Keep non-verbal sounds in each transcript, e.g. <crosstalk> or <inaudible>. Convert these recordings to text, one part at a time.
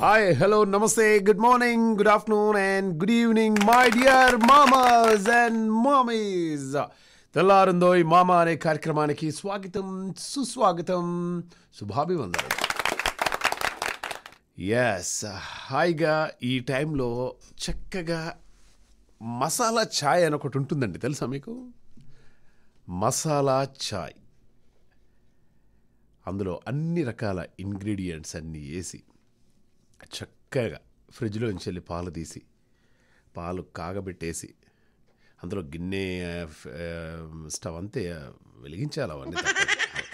hi hello నమస్తే good morning good afternoon and good evening my dear మామాస్ and మామీస్ తెల్లారుందో ఈ మామా అనే కార్యక్రమానికి స్వాగతం సుస్వాగతం శుభాభివందనం ఎస్ హాయిగా ఈ టైంలో చక్కగా మసాలా ఛాయ్ అని ఒకటి ఉంటుందండి తెలుసా మీకు మసాలా ఛాయ్ అందులో అన్ని రకాల ఇంగ్రీడియంట్స్ అన్నీ వేసి చక్కగా నుంచి వెళ్ళి పాలు తీసి పాలు కాగబెట్టేసి అందులో గిన్నె స్టవ్ అంతే వెలిగించాలి అవన్నీ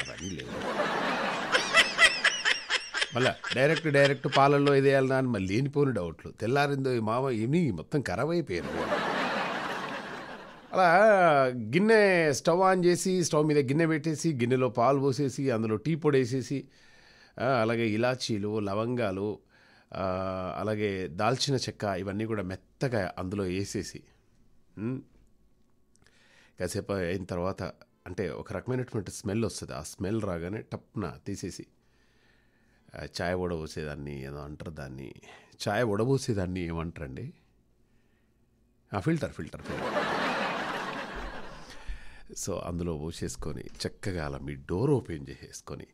అవన్నీ లేవు మళ్ళా డైరెక్ట్ డైరెక్ట్ పాలల్లో ఇది వేయాలన్నా అని మళ్ళీ లేనిపోని డౌట్లు తెల్లారిందో ఈ మామ ఏమి మొత్తం ఖరాబ్ అయిపోయారు అలా గిన్నె స్టవ్ ఆన్ చేసి స్టవ్ మీద గిన్నె పెట్టేసి గిన్నెలో పాలు పోసేసి అందులో టీ పొడి వేసేసి అలాగే ఇలాచీలు లవంగాలు అలాగే దాల్చిన చెక్క ఇవన్నీ కూడా మెత్తగా అందులో వేసేసి కాసేపు అయిన తర్వాత అంటే ఒక రకమైనటువంటి స్మెల్ వస్తుంది ఆ స్మెల్ రాగానే టప్న తీసేసి ఛాయ్ వడబోసేదాన్ని ఏదో అంటారు దాన్ని ఛాయ్ వడబోసేదాన్ని ఏమంటారండి ఫిల్టర్ ఫిల్టర్ ఫిల్టర్ సో అందులో పోసేసుకొని చక్కగా అలా మీ డోర్ ఓపెన్ చేసేసుకొని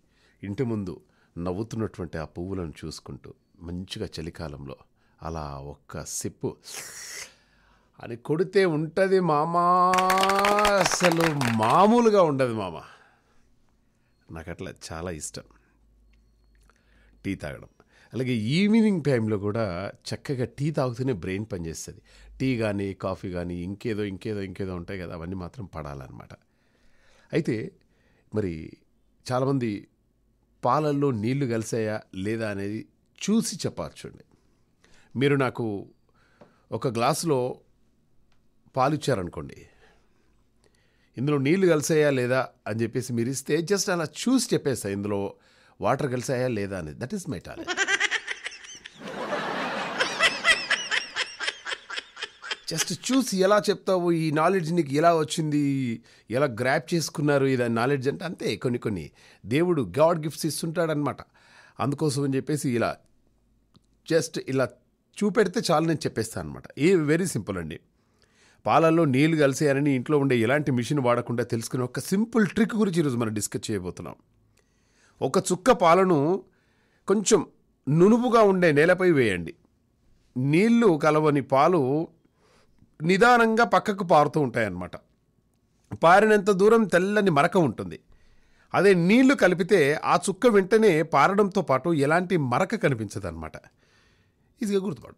ఇంటి ముందు నవ్వుతున్నటువంటి ఆ పువ్వులను చూసుకుంటూ మంచిగా చలికాలంలో అలా ఒక్క సిప్పు అని కొడితే ఉంటుంది మామ అసలు మామూలుగా ఉండదు మామ నాకు అట్లా చాలా ఇష్టం టీ తాగడం అలాగే ఈవినింగ్ టైంలో కూడా చక్కగా టీ తాగుతూనే బ్రెయిన్ పనిచేస్తుంది టీ కానీ కాఫీ కానీ ఇంకేదో ఇంకేదో ఇంకేదో ఉంటాయి కదా అవన్నీ మాత్రం పడాలన్నమాట అయితే మరి చాలామంది పాలల్లో నీళ్లు కలిసాయా లేదా అనేది చూసి చెప్పాల్చండి మీరు నాకు ఒక గ్లాసులో పాలు ఇచ్చారనుకోండి ఇందులో నీళ్లు కలిసాయా లేదా అని చెప్పేసి మీరు ఇస్తే జస్ట్ అలా చూసి చెప్పేస్తా ఇందులో వాటర్ కలిసాయా లేదా అనేది దట్ ఈస్ మై టాలి జస్ట్ చూసి ఎలా చెప్తావు ఈ నాలెడ్జ్ నీకు ఎలా వచ్చింది ఎలా గ్రాప్ చేసుకున్నారు ఇది నాలెడ్జ్ అంటే అంతే కొన్ని కొన్ని దేవుడు గాడ్ గిఫ్ట్స్ ఇస్తుంటాడనమాట అందుకోసం అని చెప్పేసి ఇలా జస్ట్ ఇలా చూపెడితే చాలు నేను చెప్పేస్తాను అనమాట ఏ వెరీ సింపుల్ అండి పాలల్లో నీళ్లు కలిసేయాలని ఇంట్లో ఉండే ఎలాంటి మిషన్ వాడకుండా తెలుసుకునే ఒక సింపుల్ ట్రిక్ గురించి ఈరోజు మనం డిస్కస్ చేయబోతున్నాం ఒక చుక్క పాలను కొంచెం నునుపుగా ఉండే నేలపై వేయండి నీళ్లు కలవని పాలు నిదానంగా పక్కకు పారుతూ ఉంటాయన్నమాట పారినంత దూరం తెల్లని మరక ఉంటుంది అదే నీళ్లు కలిపితే ఆ చుక్క వెంటనే పారడంతో పాటు ఎలాంటి మరక కనిపించదన్నమాట ఈజీగా గుర్తుపడు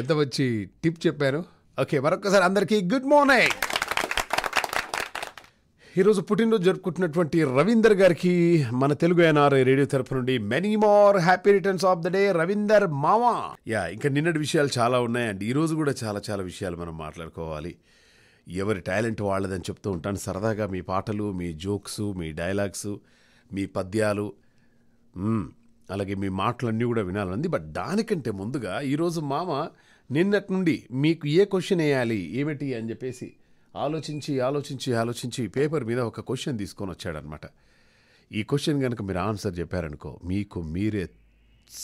ఎంత వచ్చి టిప్ చెప్పారు ఓకే మరొకసారి అందరికీ గుడ్ మార్నింగ్ ఈరోజు పుట్టినరోజు జరుపుకుంటున్నటువంటి రవీందర్ గారికి మన తెలుగు ఎన్ఆర్ రేడియో తరఫు నుండి many more happy returns of the day Ravinder మావా యా ఇంకా నిన్నటి విషయాలు చాలా ఉన్నాయండి ఈరోజు కూడా చాలా చాలా విషయాలు మనం మాట్లాడుకోవాలి ఎవరి టాలెంట్ వాళ్ళదని చెప్తూ ఉంటాను సరదాగా మీ పాటలు మీ జోక్స్ మీ డైలాగ్స్ మీ పద్యాలు అలాగే మీ మాటలన్నీ కూడా వినాలని బట్ దానికంటే ముందుగా ఈరోజు మామ నిన్నటి నుండి మీకు ఏ క్వశ్చన్ వేయాలి ఏమిటి అని చెప్పేసి ఆలోచించి ఆలోచించి ఆలోచించి పేపర్ మీద ఒక క్వశ్చన్ తీసుకొని వచ్చాడనమాట ఈ క్వశ్చన్ కనుక మీరు ఆన్సర్ చెప్పారనుకో మీకు మీరే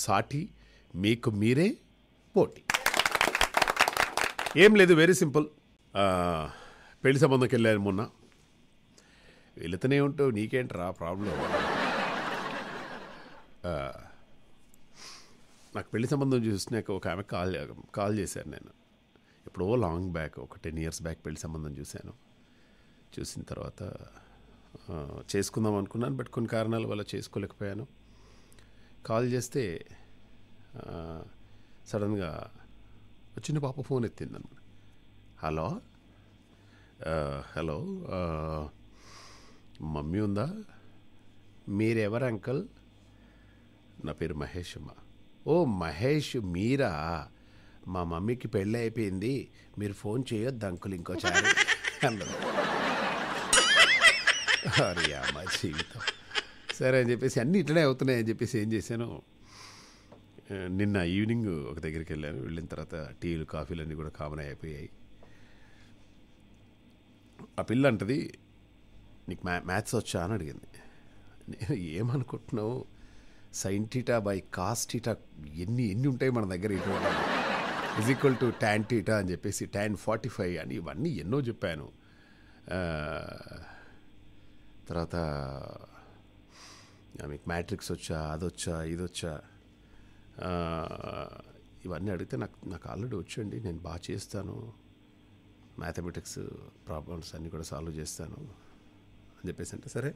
సాటి మీకు మీరే పోటీ ఏం లేదు వెరీ సింపుల్ పెళ్లి సంబంధంకి వెళ్ళాను మొన్న వెళుతూనే ఉంటావు రా ప్రాబ్లం నాకు పెళ్లి సంబంధం చూసినాక ఒక ఆమె కాల్ కాల్ చేశాను నేను ఎప్పుడో లాంగ్ బ్యాక్ ఒక టెన్ ఇయర్స్ బ్యాక్ పెళ్లి సంబంధం చూశాను చూసిన తర్వాత చేసుకుందాం అనుకున్నాను బట్ కొన్ని కారణాల వల్ల చేసుకోలేకపోయాను కాల్ చేస్తే సడన్గా చిన్న పాప ఫోన్ ఎత్తిందనమాట హలో హలో మమ్మీ ఉందా మీరెవరు అంకల్ నా పేరు మహేష్ అమ్మ ఓ మహేష్ మీరా మా మమ్మీకి పెళ్ళి అయిపోయింది మీరు ఫోన్ చేయొద్దు అంకుల్ ఇంకోసారి అన్నారు అరే అమ్మా జీవితం సరే అని చెప్పేసి అన్నీ ఇట్లనే అవుతున్నాయి అని చెప్పేసి ఏం చేశాను నిన్న ఈవినింగ్ ఒక దగ్గరికి వెళ్ళాను వెళ్ళిన తర్వాత టీలు కాఫీలు అన్నీ కూడా కామన్ అయిపోయాయి ఆ పిల్ల అంటది నీకు మ్యా మ్యాథ్స్ వచ్చా అని అడిగింది నేను ఏమనుకుంటున్నావు టీటా బై టీటా ఎన్ని ఎన్ని ఉంటాయి మన దగ్గర ఇటువంటి is equal to tan theta అని చెప్పేసి ట్యాన్ ఫార్టీ ఫైవ్ అని ఇవన్నీ ఎన్నో చెప్పాను తర్వాత మీకు మ్యాట్రిక్స్ వచ్చా అదొచ్చా ఇదొచ్చా ఇవన్నీ అడిగితే నాకు నాకు ఆల్రెడీ వచ్చండి నేను బాగా చేస్తాను మ్యాథమెటిక్స్ ప్రాబ్లమ్స్ అన్నీ కూడా సాల్వ్ చేస్తాను అని చెప్పేసి అంటే సరే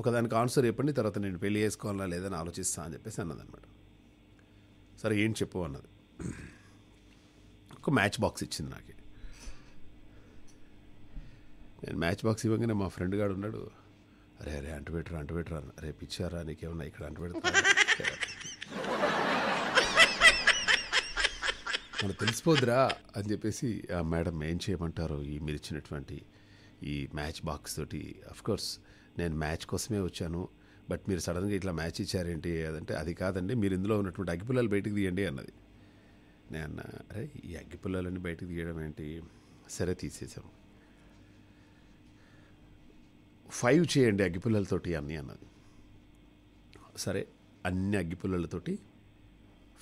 ఒకదానికి ఆన్సర్ చెప్పండి తర్వాత నేను పెళ్ళి చేసుకోవాలా లేదని ఆలోచిస్తా అని చెప్పేసి అన్నదనమాట సరే ఏం చెప్పు అన్నది ఒక మ్యాచ్ బాక్స్ ఇచ్చింది నాకు నేను మ్యాచ్ బాక్స్ ఇవ్వగానే మా ఫ్రెండ్ గారు ఉన్నాడు అరే అరే అంటుపెట్టరా అన్న రేపు ఇచ్చారా నీకేమన్నా ఇక్కడ అంటుపెడతా మనకు తెలిసిపోద్రా అని చెప్పేసి ఆ మేడం ఏం చేయమంటారు ఈ మీరు ఇచ్చినటువంటి ఈ మ్యాచ్ బాక్స్ తోటి కోర్స్ నేను మ్యాచ్ కోసమే వచ్చాను బట్ మీరు సడన్గా ఇట్లా మ్యాచ్ ఇచ్చారేంటి అదంటే అది కాదండి మీరు ఇందులో ఉన్నటువంటి అగ్గిపుల్లలు బయటకు తీయండి అన్నది నేను అరే ఈ అగ్గిపుల్లలన్నీ బయటకు తీయడం ఏంటి సరే తీసేసాము ఫైవ్ చేయండి అగ్గిపుల్లలతోటి అన్నీ అన్నది సరే అన్ని అగ్గిపుల్లలతోటి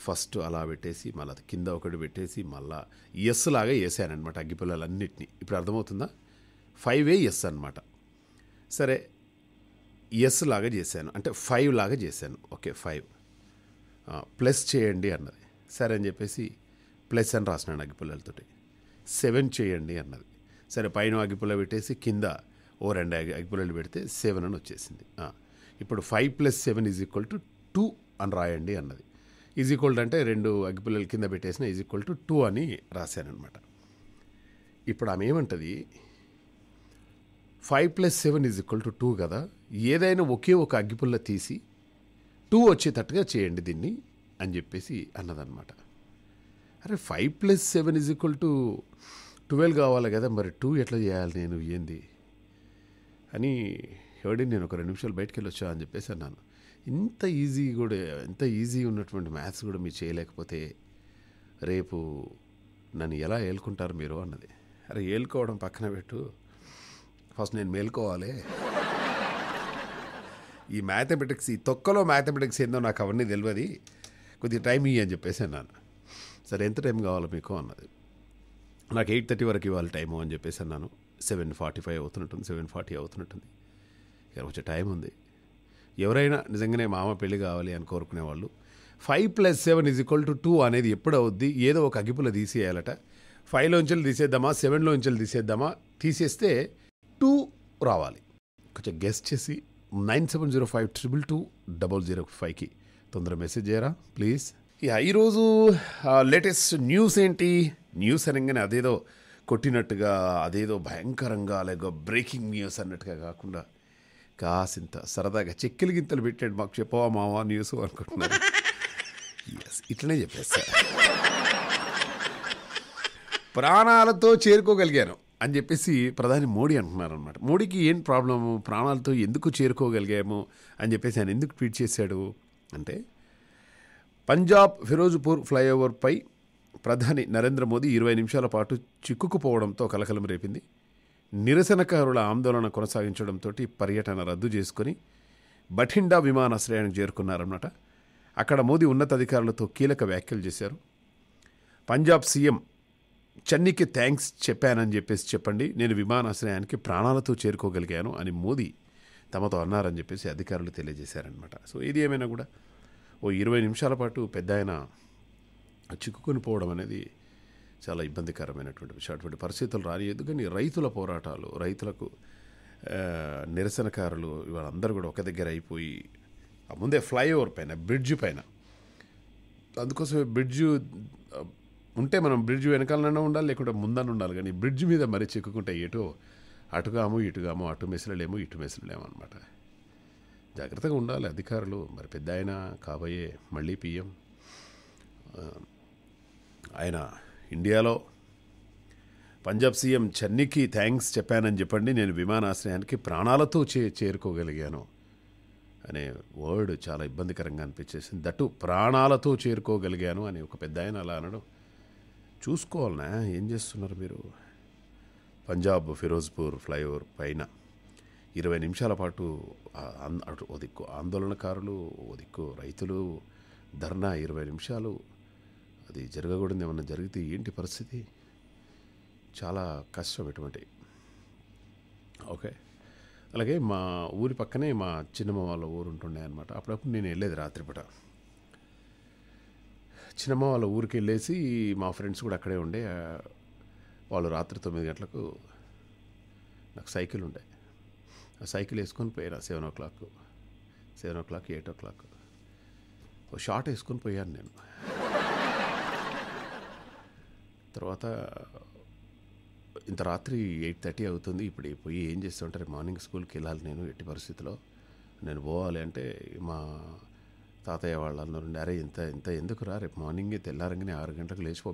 ఫస్ట్ అలా పెట్టేసి మళ్ళీ కింద ఒకటి పెట్టేసి మళ్ళీ ఎస్ లాగా వేసానమాట అగ్గిపుల్లలన్నింటినీ ఇప్పుడు అర్థమవుతుందా ఫైవ్ ఏ ఎస్ అనమాట సరే ఎస్ లాగా చేశాను అంటే ఫైవ్ లాగా చేశాను ఓకే ఫైవ్ ప్లస్ చేయండి అన్నది సరే అని చెప్పేసి ప్లస్ అని రాసినాను అగ్గిపుల్లలతోటి సెవెన్ చేయండి అన్నది సరే పైన అగ్గిపుల్ల పెట్టేసి కింద ఓ రెండు అగ్గిపుల్లలు పెడితే సెవెన్ అని వచ్చేసింది ఇప్పుడు five plus seven is equal to two అని రాయండి అన్నది ఈజ్ ఈక్వల్ అంటే రెండు అగ్గిపుల్లలు కింద పెట్టేసిన ఈజ్ ఈక్వల్ టు టూ అని రాశానమాట ఇప్పుడు ఆమె ఏమంటుంది five plus seven is equal to two కదా ఏదైనా ఒకే ఒక అగ్గిపుల్ల తీసి టూ వచ్చేటట్టుగా చేయండి దీన్ని అని చెప్పేసి అన్నదనమాట అరే five plus seven is equal to twelve కావాలి కదా మరి టూ ఎట్లా చేయాలి నేను ఏంది అని ఎవడి నేను ఒక రెండు నిమిషాలు బయటకు వెళ్ళొచ్చా అని చెప్పేసి అన్నాను ఇంత ఈజీ కూడా ఇంత ఈజీ ఉన్నటువంటి మ్యాథ్స్ కూడా మీరు చేయలేకపోతే రేపు నన్ను ఎలా ఏలుకుంటారు మీరు అన్నది అరే ఏలుకోవడం పక్కన పెట్టు ఫస్ట్ నేను మేల్కోవాలి ఈ మ్యాథమెటిక్స్ ఈ తొక్కలో మ్యాథమెటిక్స్ ఏందో నాకు అవన్నీ తెలియదు కొద్దిగా టైం ఇవ్వి అని చెప్పేసి అన్నాను సరే ఎంత టైం కావాలి మీకు అన్నది నాకు ఎయిట్ థర్టీ వరకు ఇవ్వాలి టైము అని చెప్పేసి అన్నాను సెవెన్ ఫార్టీ ఫైవ్ అవుతున్నట్టుంది సెవెన్ ఫార్టీ అవుతున్నట్టుంది ఇక్కడ కొంచెం టైం ఉంది ఎవరైనా నిజంగానే మామ పెళ్ళి కావాలి అని కోరుకునేవాళ్ళు five plus seven is equal to two అనేది ఎప్పుడు అవుద్ది ఏదో ఒక అగిపుల తీసేయాలట ఫైవ్లోంచెలు తీసేద్దామా సెవెన్లోంచెలు తీసేద్దామా తీసేస్తే టూ రావాలి కొంచెం గెస్ట్ చేసి nine seven zero five triple two double zero ఫైవ్కి తొందరగా మెసేజ్ చేయరా ప్లీజ్ యా ఈరోజు లేటెస్ట్ న్యూస్ ఏంటి న్యూస్ అనగానే అదేదో కొట్టినట్టుగా అదేదో భయంకరంగా లేక బ్రేకింగ్ న్యూస్ అన్నట్టుగా కాకుండా కాసింత సరదాగా చెక్కిలు గింతలు పెట్టాడు మాకు చెప్పవా మావా న్యూస్ అనుకుంటున్నాను ఎస్ ఇట్లనే చెప్పేస్తా ప్రాణాలతో చేరుకోగలిగాను అని చెప్పేసి ప్రధాని మోడీ అంటున్నారు అనమాట మోడీకి ఏం ప్రాబ్లము ప్రాణాలతో ఎందుకు చేరుకోగలిగాము అని చెప్పేసి ఆయన ఎందుకు ట్వీట్ చేశాడు అంటే పంజాబ్ ఫిరోజ్పూర్ ఫ్లైఓవర్పై ప్రధాని నరేంద్ర మోదీ ఇరవై నిమిషాల పాటు చిక్కుకుపోవడంతో కలకలం రేపింది నిరసనకారుల ఆందోళన కొనసాగించడంతో పర్యటన రద్దు చేసుకుని బఠిండా విమానాశ్రయానికి చేరుకున్నారన్నమాట అక్కడ మోదీ ఉన్నతాధికారులతో కీలక వ్యాఖ్యలు చేశారు పంజాబ్ సీఎం చన్నీకి థ్యాంక్స్ చెప్పానని చెప్పేసి చెప్పండి నేను విమానాశ్రయానికి ప్రాణాలతో చేరుకోగలిగాను అని మోదీ తమతో అన్నారని చెప్పేసి అధికారులు తెలియజేశారనమాట సో ఇది ఏమైనా కూడా ఓ ఇరవై నిమిషాల పాటు పెద్ద ఆయన చిక్కుకొని పోవడం అనేది చాలా ఇబ్బందికరమైనటువంటి విషయం అటువంటి పరిస్థితులు రాలేదు కానీ రైతుల పోరాటాలు రైతులకు నిరసనకారులు వాళ్ళందరూ కూడా ఒక దగ్గర అయిపోయి ముందే ఫ్లైఓవర్ పైన బ్రిడ్జ్ పైన అందుకోసమే బ్రిడ్జ్ ఉంటే మనం బ్రిడ్జ్ వెనకాలన్నా ఉండాలి లేకుంటే ముందన ఉండాలి కానీ బ్రిడ్జ్ మీద మరి చిక్కుకుంటే ఎటు అటుగాము ఇటుగాము అటు మెసలలేము ఇటు మెసలలేము అనమాట జాగ్రత్తగా ఉండాలి అధికారులు మరి పెద్ద ఆయన కాబోయే మళ్ళీ పిఎం ఆయన ఇండియాలో పంజాబ్ సీఎం చన్నీకి థ్యాంక్స్ చెప్పానని చెప్పండి నేను విమానాశ్రయానికి ప్రాణాలతో చే చేరుకోగలిగాను అనే వర్డ్ చాలా ఇబ్బందికరంగా అనిపించేసింది దట్టు ప్రాణాలతో చేరుకోగలిగాను అని ఒక పెద్ద ఆయన అలా అనడం చూసుకోవాలనే ఏం చేస్తున్నారు మీరు పంజాబ్ ఫిరోజ్పూర్ ఫ్లైఓవర్ పైన ఇరవై నిమిషాల పాటు అటు దిక్కు ఆందోళనకారులు దిక్కు రైతులు ధర్నా ఇరవై నిమిషాలు అది జరగకూడదు ఏమన్నా జరిగితే ఏంటి పరిస్థితి చాలా కష్టం ఎటువంటి ఓకే అలాగే మా ఊరి పక్కనే మా చిన్నమ్మ వాళ్ళ ఊరు ఉంటుండే అనమాట అప్పుడప్పుడు నేను వెళ్ళేది రాత్రిపూట చిన్నమ్మ వాళ్ళ ఊరికి వెళ్ళేసి మా ఫ్రెండ్స్ కూడా అక్కడే ఉండే వాళ్ళు రాత్రి తొమ్మిది గంటలకు నాకు సైకిల్ ఉండే ఆ సైకిల్ వేసుకొని పోయారు seven o'clock seven o'clock eight o'clock ఓ షార్ట్ వేసుకొని పోయాను నేను తర్వాత ఇంత రాత్రి ఎయిట్ థర్టీ అవుతుంది ఇప్పుడు పోయి ఏం చేస్తుంటారు మార్నింగ్ స్కూల్కి వెళ్ళాలి నేను ఎట్టి పరిస్థితిలో నేను పోవాలి అంటే మా తాతయ్య వాళ్ళందరూ అరే ఇంత ఇంత ఎందుకు రా రేపు మార్నింగ్ తెల్లారంగానే ఆరు గంటలకు లేచిపో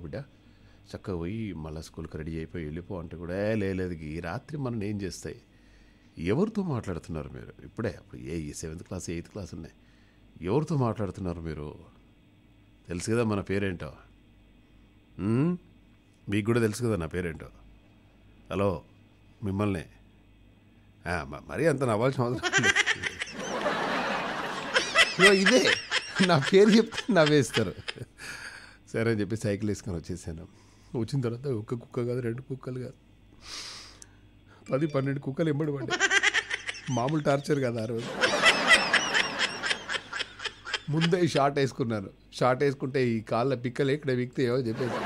చక్కగా పోయి మళ్ళీ స్కూల్కి రెడీ అయిపోయి వెళ్ళిపో అంటే కూడా లేదు ఈ రాత్రి మనం ఏం చేస్తాయి ఎవరితో మాట్లాడుతున్నారు మీరు ఇప్పుడే అప్పుడు ఏ సెవెంత్ క్లాస్ ఎయిత్ క్లాస్ ఉన్నాయి ఎవరితో మాట్లాడుతున్నారు మీరు తెలుసు కదా మన పేరేంటో మీకు కూడా తెలుసు కదా నా పేరేంటో హలో మిమ్మల్ని మరీ అంత నవ్వాల్సిన అవసరం <laughs> ఇదే నా పేరు చెప్తే నవ్వేస్తారు సరే అని చెప్పి సైకిల్ వేసుకొని వచ్చేసాను వచ్చిన తర్వాత ఒక్క కుక్క కాదు రెండు కుక్కలు కాదు పది పన్నెండు కుక్కలు ఎంబడి పడ్డాయి మామూలు టార్చర్ కదా ఆ రోజు ముందే షార్ట్ వేసుకున్నాను షార్ట్ వేసుకుంటే ఈ కాళ్ళ పిక్కలు ఇక్కడ విక్తేయో చెప్పేసి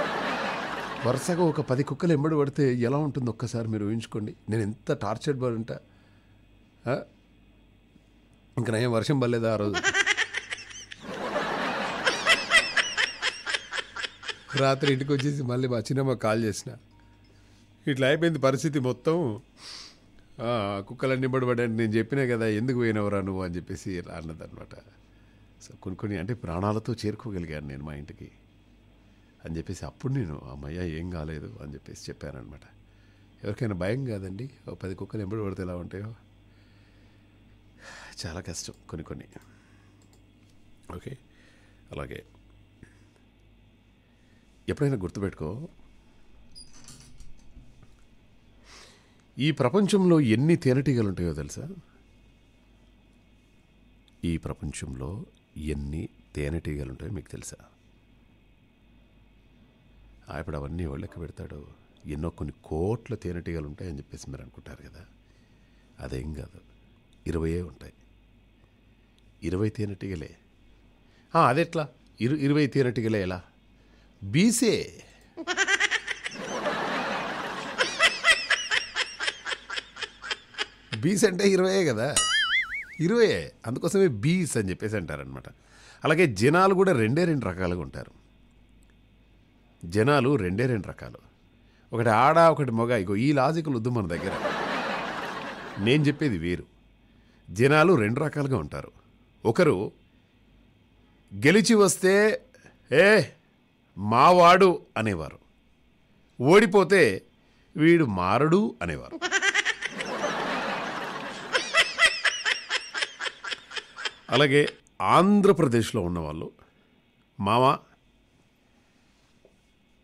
వరుసగా ఒక పది కుక్కలు ఎంబడి పడితే ఎలా ఉంటుంది ఒక్కసారి మీరు ఊహించుకోండి నేను ఎంత టార్చర్డ్ పడి ఉంటా ఇంకా నయం వర్షం పడలేదు ఆ రోజు రాత్రి ఇంటికి వచ్చేసి మళ్ళీ మా చిన్నమ్మ కాల్ చేసిన ఇట్లా అయిపోయింది పరిస్థితి మొత్తం కుక్కలన్నీ పడబడ్డాయి నేను చెప్పినా కదా ఎందుకు పోయినవరా నువ్వు అని చెప్పేసి అన్నదనమాట సో కొన్ని కొన్ని అంటే ప్రాణాలతో చేరుకోగలిగాను నేను మా ఇంటికి అని చెప్పేసి అప్పుడు నేను అమ్మయ్య ఏం కాలేదు అని చెప్పేసి చెప్పానమాట ఎవరికైనా భయం కాదండి ఓ పది కుక్కలు ఎంబడి పడితే ఎలా ఉంటాయో చాలా కష్టం కొన్ని కొన్ని ఓకే అలాగే ఎప్పుడైనా గుర్తుపెట్టుకో ఈ ప్రపంచంలో ఎన్ని తేనెటీగలు ఉంటాయో తెలుసా ఈ ప్రపంచంలో ఎన్ని తేనెటీగలు ఉంటాయో మీకు తెలుసా ఇప్పుడు అవన్నీ వాళ్ళకి పెడతాడు ఎన్నో కొన్ని కోట్ల తేనెటీగలు ఉంటాయని చెప్పేసి మీరు అనుకుంటారు కదా అదేం కాదు ఇరవయే ఉంటాయి ఇరవై తేనెటీగలే అదెట్లా ఇరు ఇరవై తేనెటీగలే ఎలా బీసే బీస్ అంటే ఇరవయే కదా ఇరవయే అందుకోసమే బీస్ అని చెప్పేసి అంటారనమాట అలాగే జనాలు కూడా రెండే రెండు రకాలుగా ఉంటారు జనాలు రెండే రెండు రకాలు ఒకటి ఆడ ఒకటి మొగ ఇగో ఈ లాజిక్లు వద్దు మన దగ్గర నేను చెప్పేది వేరు జనాలు రెండు రకాలుగా ఉంటారు ఒకరు గెలిచి వస్తే ఏ మావాడు అనేవారు ఓడిపోతే వీడు మారడు అనేవారు అలాగే ఆంధ్రప్రదేశ్లో ఉన్నవాళ్ళు మావా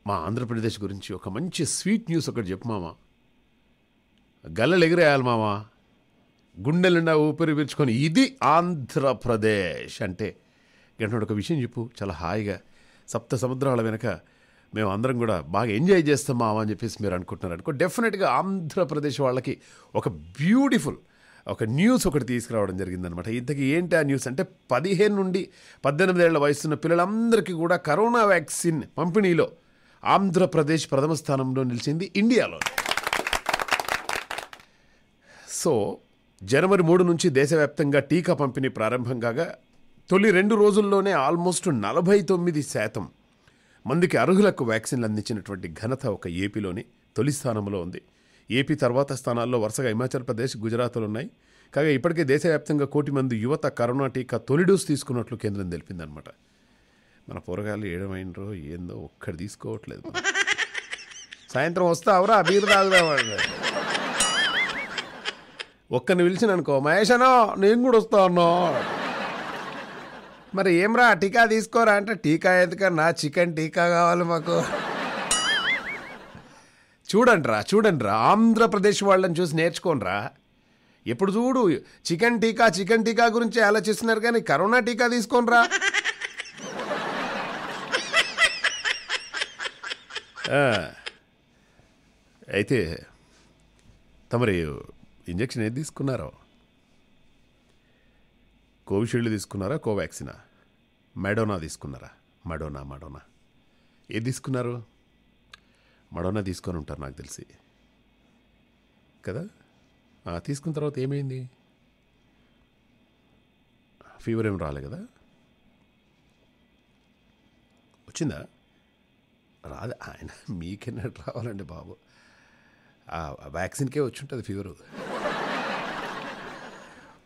మా ఆంధ్రప్రదేశ్ గురించి ఒక మంచి స్వీట్ న్యూస్ ఒకటి చెప్పు మామ గల్లలు ఎగిరేయాలి మామ గుండెలు నిండా ఊపిరి పీల్చుకొని ఇది ఆంధ్రప్రదేశ్ అంటే గంటడు ఒక విషయం చెప్పు చాలా హాయిగా సప్త సముద్రాల వెనుక మేము అందరం కూడా బాగా ఎంజాయ్ చేస్తాం అని చెప్పేసి మీరు అనుకుంటున్నారు అనుకో డెఫినెట్గా ఆంధ్రప్రదేశ్ వాళ్ళకి ఒక బ్యూటిఫుల్ ఒక న్యూస్ ఒకటి తీసుకురావడం జరిగిందనమాట ఇంతకీ ఏంటి ఆ న్యూస్ అంటే పదిహేను నుండి పద్దెనిమిదేళ్ల వయసున్న పిల్లలందరికీ కూడా కరోనా వ్యాక్సిన్ పంపిణీలో ఆంధ్రప్రదేశ్ ప్రథమ స్థానంలో నిలిచింది ఇండియాలో సో జనవరి మూడు నుంచి దేశవ్యాప్తంగా టీకా పంపిణీ ప్రారంభం కాగా తొలి రెండు రోజుల్లోనే ఆల్మోస్ట్ నలభై తొమ్మిది శాతం మందికి అర్హులకు వ్యాక్సిన్లు అందించినటువంటి ఘనత ఒక ఏపీలోని తొలి స్థానంలో ఉంది ఏపీ తర్వాత స్థానాల్లో వరుసగా హిమాచల్ ప్రదేశ్ గుజరాత్లు ఉన్నాయి కాగా ఇప్పటికే దేశవ్యాప్తంగా కోటి మంది యువత కరోనా టీకా తొలి డోసు తీసుకున్నట్లు కేంద్రం తెలిపిందనమాట మన పోరగాళ్ళు ఏడమైనరో ఏందో ఒక్కడి తీసుకోవట్లేదు సాయంత్రం వస్తావురా మీరు రాదు ఒక్కరిని పిలిచిననుకో అనుకో మహేష్ నేను కూడా వస్తా అన్నా మరి ఏమ్రా టీకా తీసుకోరా అంటే టీకా ఎందుకన్నా చికెన్ టీకా కావాలి మాకు చూడండి రా చూడండి రా ఆంధ్రప్రదేశ్ వాళ్ళని చూసి నేర్చుకోనరా ఎప్పుడు చూడు చికెన్ టీకా చికెన్ టీకా గురించి ఆలోచిస్తున్నారు కానీ కరోనా టీకా తీసుకోనరా అయితే తమరు ఇంజక్షన్ ఏది తీసుకున్నారో కోవిషీల్డ్ తీసుకున్నారా కోవాక్సినా మెడోనా తీసుకున్నారా మడోనా మడోనా ఏది తీసుకున్నారు మడోనా తీసుకొని ఉంటారు నాకు తెలిసి కదా తీసుకున్న తర్వాత ఏమైంది ఫీవర్ ఏం రాలే కదా వచ్చిందా రాదు ఆయన మీకెన్నట్టు రావాలండి బాబు వ్యాక్సిన్కే వచ్చి ఉంటుంది ఫీవరు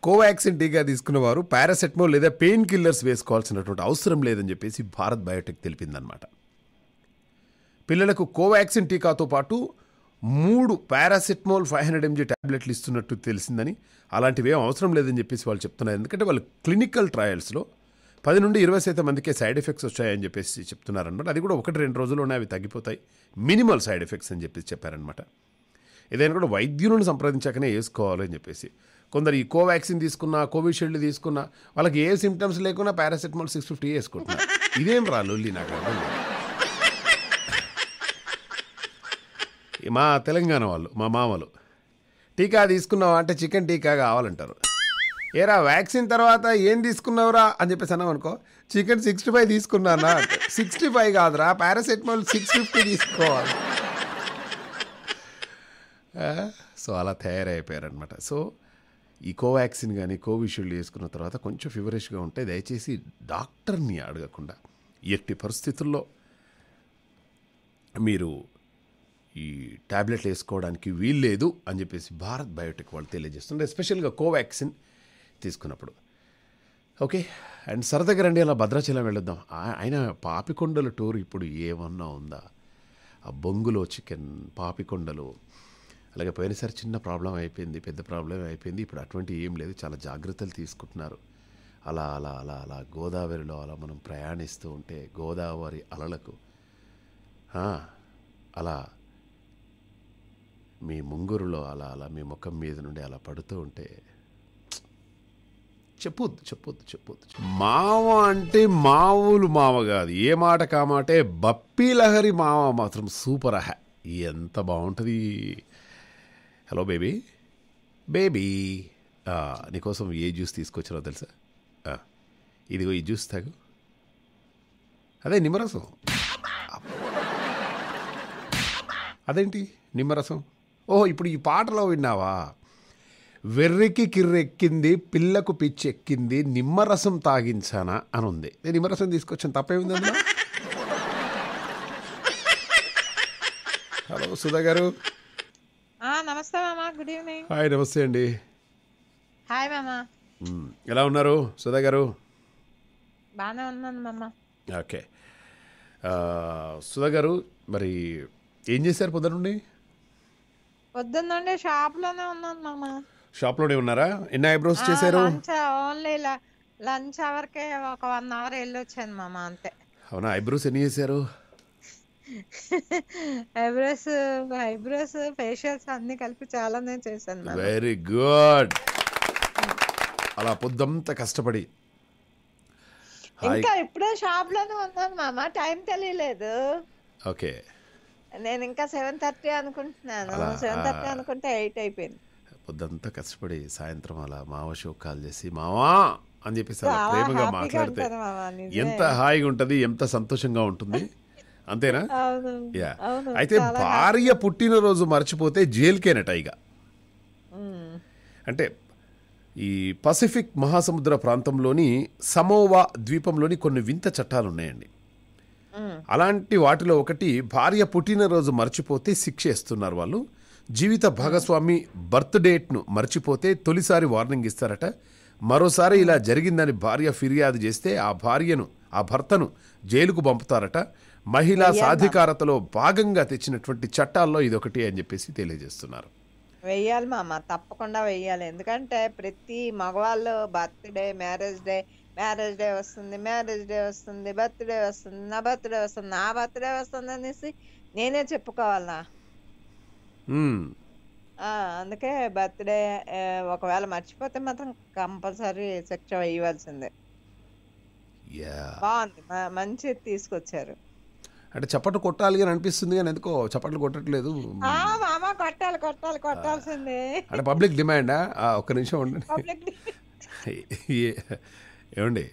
కోవాక్సిన్ టీకా తీసుకున్నవారు పారాసెటమాల్ లేదా పెయిన్ కిల్లర్స్ వేసుకోవాల్సినటువంటి అవసరం లేదని చెప్పేసి భారత్ బయోటెక్ తెలిపిందనమాట పిల్లలకు కోవాక్సిన్ టీకాతో పాటు మూడు పారాసెటమాల్ ఫైవ్ హండ్రెడ్ ఎంజీ ట్యాబ్లెట్లు ఇస్తున్నట్టు తెలిసిందని అలాంటివి ఏం అవసరం లేదని చెప్పేసి వాళ్ళు చెప్తున్నారు ఎందుకంటే వాళ్ళు క్లినికల్ ట్రయల్స్లో పది నుండి ఇరవై శాతం మందికే సైడ్ ఎఫెక్ట్స్ వచ్చాయని చెప్పేసి చెప్తున్నారనమాట అది కూడా ఒకటి రెండు రోజుల్లోనే అవి తగ్గిపోతాయి మినిమల్ సైడ్ ఎఫెక్ట్స్ అని చెప్పేసి చెప్పారనమాట ఏదైనా కూడా వైద్యులను సంప్రదించాకనే వేసుకోవాలని చెప్పేసి కొందరు ఈ కోవాక్సిన్ తీసుకున్నా కోవిషీల్డ్ తీసుకున్నా వాళ్ళకి ఏ సిమ్టమ్స్ లేకుండా పారాసెటమాల్ సిక్స్ ఫిఫ్టీ వేసుకుంటున్నారు ఇదేం రా లొల్లి నాకు మా తెలంగాణ వాళ్ళు మా మామలు టీకా తీసుకున్నావా అంటే చికెన్ టీకా కావాలంటారు ఏరా వ్యాక్సిన్ తర్వాత ఏం తీసుకున్నావురా అని చెప్పేసి అన్నాం అనుకో చికెన్ సిక్స్టీ ఫైవ్ తీసుకున్నానా సిక్స్టీ ఫైవ్ కాదురా పారాసెటమాల్ సిక్స్ ఫిఫ్టీ తీసుకోవాలి సో అలా తయారైపోయారనమాట సో ఈ కోవాక్సిన్ కానీ కోవిషీల్డ్ వేసుకున్న తర్వాత కొంచెం ఫివరేష్గా ఉంటే దయచేసి డాక్టర్ని అడగకుండా ఎట్టి పరిస్థితుల్లో మీరు ఈ ట్యాబ్లెట్లు వేసుకోవడానికి వీల్లేదు అని చెప్పేసి భారత్ బయోటెక్ వాళ్ళు తెలియజేస్తుండే ఎస్పెషల్గా కోవాక్సిన్ తీసుకున్నప్పుడు ఓకే అండ్ సరదాగా రండి అలా భద్రాచలం వెళ్ళొద్దాం ఆయన పాపికొండల టూర్ ఇప్పుడు ఏమన్నా ఉందా ఆ బొంగులో చికెన్ పాపికొండలు అలాగే పోయినసారి చిన్న ప్రాబ్లం అయిపోయింది పెద్ద ప్రాబ్లం అయిపోయింది ఇప్పుడు అటువంటి ఏం లేదు చాలా జాగ్రత్తలు తీసుకుంటున్నారు అలా అలా అలా అలా గోదావరిలో అలా మనం ప్రయాణిస్తూ ఉంటే గోదావరి అలలకు అలా మీ ముంగురులో అలా అలా మీ ముఖం మీద నుండి అలా పడుతూ ఉంటే చెప్పొద్దు చెప్పొద్దు చెప్పొద్దు మావ అంటే మావులు మావ కాదు ఏ మాట కామాటే బప్పీ లహరి మావ మాత్రం సూపర్ అహ ఎంత బాగుంటుంది హలో బేబీ బేబీ నీకోసం ఏ జ్యూస్ తీసుకొచ్చారో తెలుసా ఇదిగో ఈ జ్యూస్ తాగు అదే నిమ్మరసం అదేంటి నిమ్మరసం ఓహో ఇప్పుడు ఈ పాటలో విన్నావా వెర్రికి కిర్రెక్కింది పిల్లకు ఎక్కింది నిమ్మరసం తాగించానా అని ఉంది నేను నిమ్మరసం తీసుకొచ్చాను తప్పేముంది హలో సుధా గారు గుడ్ ఈవినింగ్ హాయ్ నమస్తే అండి హాయ్ మామ ఎలా ఉన్నారు సుధా గారు బాగానే ఉన్నాను మామ ఓకే సుధా గారు మరి ఏం చేశారు పొద్దునుండి పొద్దున్నండి షాప్లోనే ఉన్నాను మామ షాప్లోనే ఉన్నారా ఎన్ని ఐబ్రోస్ చేశారు ఓన్లీ లంచ్ అవర్కే ఒక వన్ అవర్ వెళ్ళొచ్చాను మామ అంతే అవునా ఐబ్రోస్ ఎన్ని చేశారు ఐబ్రోస్ ఐబ్రోస్ ఫేషియల్స్ అన్ని కలిపి చాలా నేను చేశాను వెరీ గుడ్ అలా పొద్దంత కష్టపడి ఇంకా ఇప్పుడే షాప్ లోనే ఉన్నాను మామ టైం తెలియలేదు ఓకే నేను ఇంకా సెవెన్ థర్టీ అనుకుంటున్నాను సెవెన్ థర్టీ అనుకుంటే ఎయిట్ అయిపోయింది పొద్దంతా కష్టపడి సాయంత్రం అలా మావ షో కాల్ చేసి మావా అని చెప్పేసి ప్రేమగా మాట్లాడితే ఎంత హాయిగా ఉంటుంది ఎంత సంతోషంగా ఉంటుంది అంతేనా యా అయితే భార్య పుట్టినరోజు మర్చిపోతే జైలుకేనట ఇక అంటే ఈ పసిఫిక్ మహాసముద్ర ప్రాంతంలోని సమోవా ద్వీపంలోని కొన్ని వింత చట్టాలు ఉన్నాయండి అలాంటి వాటిలో ఒకటి భార్య పుట్టినరోజు మర్చిపోతే శిక్ష ఇస్తున్నారు వాళ్ళు జీవిత భాగస్వామి బర్త్ డేట్ను మర్చిపోతే తొలిసారి వార్నింగ్ ఇస్తారట మరోసారి ఇలా జరిగిందని భార్య ఫిర్యాదు చేస్తే ఆ భార్యను ఆ భర్తను జైలుకు పంపుతారట మహిళా సాధికారతలో భాగంగా తెచ్చినటువంటి చట్టాల్లో ఇది ఒకటి అని చెప్పేసి తెలియజేస్తున్నారు వెయ్యాలి మామ తప్పకుండా వెయ్యాలి ఎందుకంటే ప్రతి మగవాళ్ళు birthday marriage day marriage day వస్తుంది మ్యారేజ్ డే వస్తుంది బర్త్డే వస్తుంది నా బర్త్డే వస్తుంది నా బర్త్డే వస్తుంది అనేసి నేనే చెప్పుకోవాలనా అందుకే బర్త్డే ఒకవేళ మర్చిపోతే మాత్రం కంపల్సరీ శిక్ష వేయవలసిందే బాగుంది మంచి తీసుకొచ్చారు అంటే చప్పట్లు కొట్టాలి అని అనిపిస్తుంది కానీ ఎందుకో చప్పట్లు కొట్టట్లేదు కొట్టాలి కొట్టాలి కొట్టాల్సిందే అంటే పబ్లిక్ డిమాండా ఒక్క నిమిషం ఉండండి ఏమండి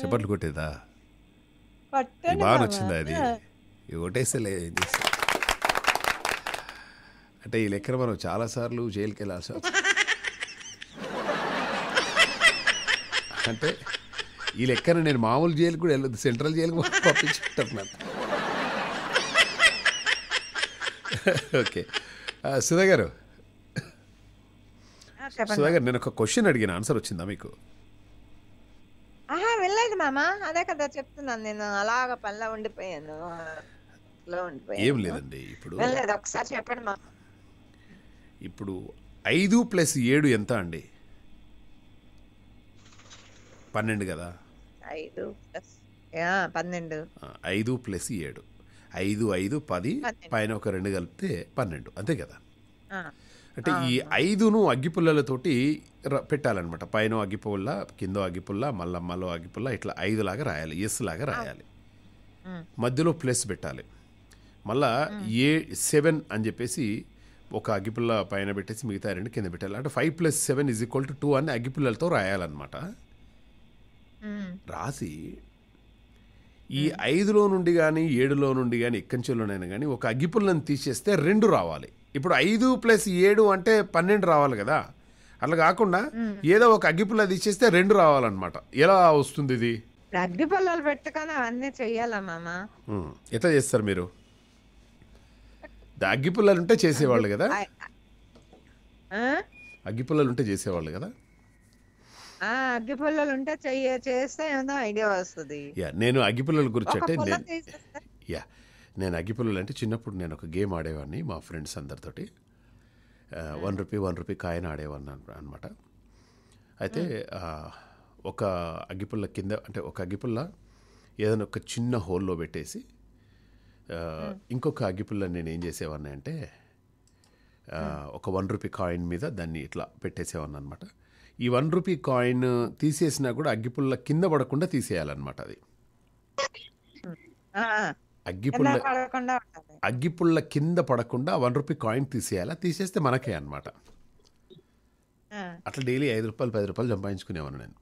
చప్పట్లు కొట్టేదా బాగా నచ్చిందా అది కొట్టేస్తేలే అంటే ఈ లెక్కన మనం చాలాసార్లు జైలుకి వెళ్ళాల్సి అంటే ఈ లెక్కన నేను మామూలు జైలుకి కూడా వెళ్ళదు సెంట్రల్ జైలు పంపించుకుంటారు నాకు ఓకే సుధా గారు సుధా గారు నేను ఒక క్వశ్చన్ అడిగిన ఆన్సర్ వచ్చిందా మీకు ఆహా వెళ్ళలేదు మామ అదే కదా చెప్తున్నాను నేను అలాగ పనిలో ఉండిపోయాను ఏం లేదండి ఇప్పుడు ఒకసారి చెప్పండి మా ఇప్పుడు ఐదు ప్లస్ ఏడు ఎంత అండి పన్నెండు కదా ఐదు ప్లస్ పన్నెండు ఐదు ప్లస్ ఏడు ఐదు ఐదు పది పైన ఒక రెండు కలిపితే పన్నెండు అంతే కదా అంటే ఈ ఐదును అగ్గిపుల్లలతోటి పెట్టాలన్నమాట పైన అగ్గిపుల్ల కింద అగ్గిపుల్ల మల్లమ్మలో అగ్గిపుల్ల ఇట్లా ఐదు లాగా రాయాలి ఎస్ లాగా రాయాలి మధ్యలో ప్లస్ పెట్టాలి మళ్ళా ఏ సెవెన్ అని చెప్పేసి ఒక అగ్గిపుల్ల పైన పెట్టేసి మిగతా రెండు కింద పెట్టాలి అంటే five plus seven is equal to two అని అగ్గిపుల్లలతో రాయాలన్నమాట రాసి ఈ ఐదులో నుండి కానీ ఏడులో నుండి కానీ ఎక్కంచెలోనైనా కానీ ఒక అగ్గిపుల్లని తీసేస్తే రెండు రావాలి ఇప్పుడు ఐదు ప్లస్ ఏడు అంటే పన్నెండు రావాలి కదా అట్లా కాకుండా ఏదో ఒక అగ్గిపుల్ల తీసేస్తే రెండు రావాలన్నమాట ఎలా వస్తుంది ఇది అగ్గిపుల్లలు పెట్టుకొని అవన్నీ చెయ్యాలా మామ ఎట్లా చేస్తారు మీరు అగ్గిపుల్లలు ఉంటే చేసేవాళ్ళు కదా అగ్గిపుల్లలు ఉంటే చేసేవాళ్ళు కదా అగ్గిపుల్లలు ఉంటే చేస్తే ఐడియా వస్తుంది యా నేను అగ్గిపుల్లల గురించి అంటే నేను యా నేను అగ్గిపుల్లలు అంటే చిన్నప్పుడు నేను ఒక గేమ్ ఆడేవాడిని మా ఫ్రెండ్స్ అందరితోటి వన్ రూపీ వన్ రూపీ కాయన ఆడేవాడిని అనమాట అయితే ఒక అగ్గిపుల్ల కింద అంటే ఒక అగ్గిపుల్ల ఏదైనా ఒక చిన్న హోల్లో పెట్టేసి ఇంకొక అగ్గిపుల్ల నేను ఏం చేసేవాడిని అంటే ఒక వన్ రూపీ కాయిన్ మీద దాన్ని ఇట్లా పెట్టేసేవాడిని అనమాట ఈ వన్ రూపీ కాయిన్ తీసేసినా కూడా అగ్గిపుల్ల కింద పడకుండా తీసేయాలన్నమాట అది అగ్గిపుల్ల అగ్గిపుల్ల కింద పడకుండా వన్ రూపీ కాయిన్ తీసేయాలా తీసేస్తే మనకే అనమాట అట్లా డైలీ ఐదు రూపాయలు పది రూపాయలు సంపాదించుకునేవాను నేను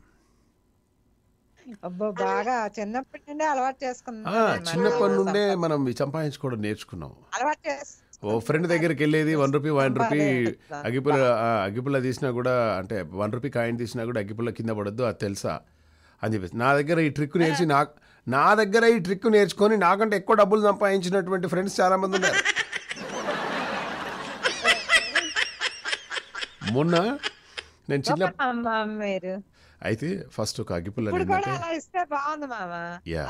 బాగా చిన్నప్పటి నుండే చిన్నప్పటి నుండే మనం సంపాదించుకోవడం నేర్చుకున్నాం అలవాటు ఓ ఫ్రెండ్ దగ్గరికి వెళ్ళేది వన్ రూపీ వన్ రూపీ అగ్గిపుల్ల అగ్గిపుల్ల తీసినా కూడా అంటే వన్ రూపీ కాయిన్ తీసినా కూడా అగ్గిపుల్ల కింద పడద్దు అది తెలుసా అని చెప్పేసి నా దగ్గర ఈ ట్రిక్ నేర్చి నా నా దగ్గర ఈ ట్రిక్ నేర్చుకొని నాకంటే ఎక్కువ డబ్బులు సంపాదించినటువంటి ఫ్రెండ్స్ చాలామంది ఉన్నారు మొన్న నేను చిన్న అయితే ఫస్ట్ ఒక అగ్గిపుల్ల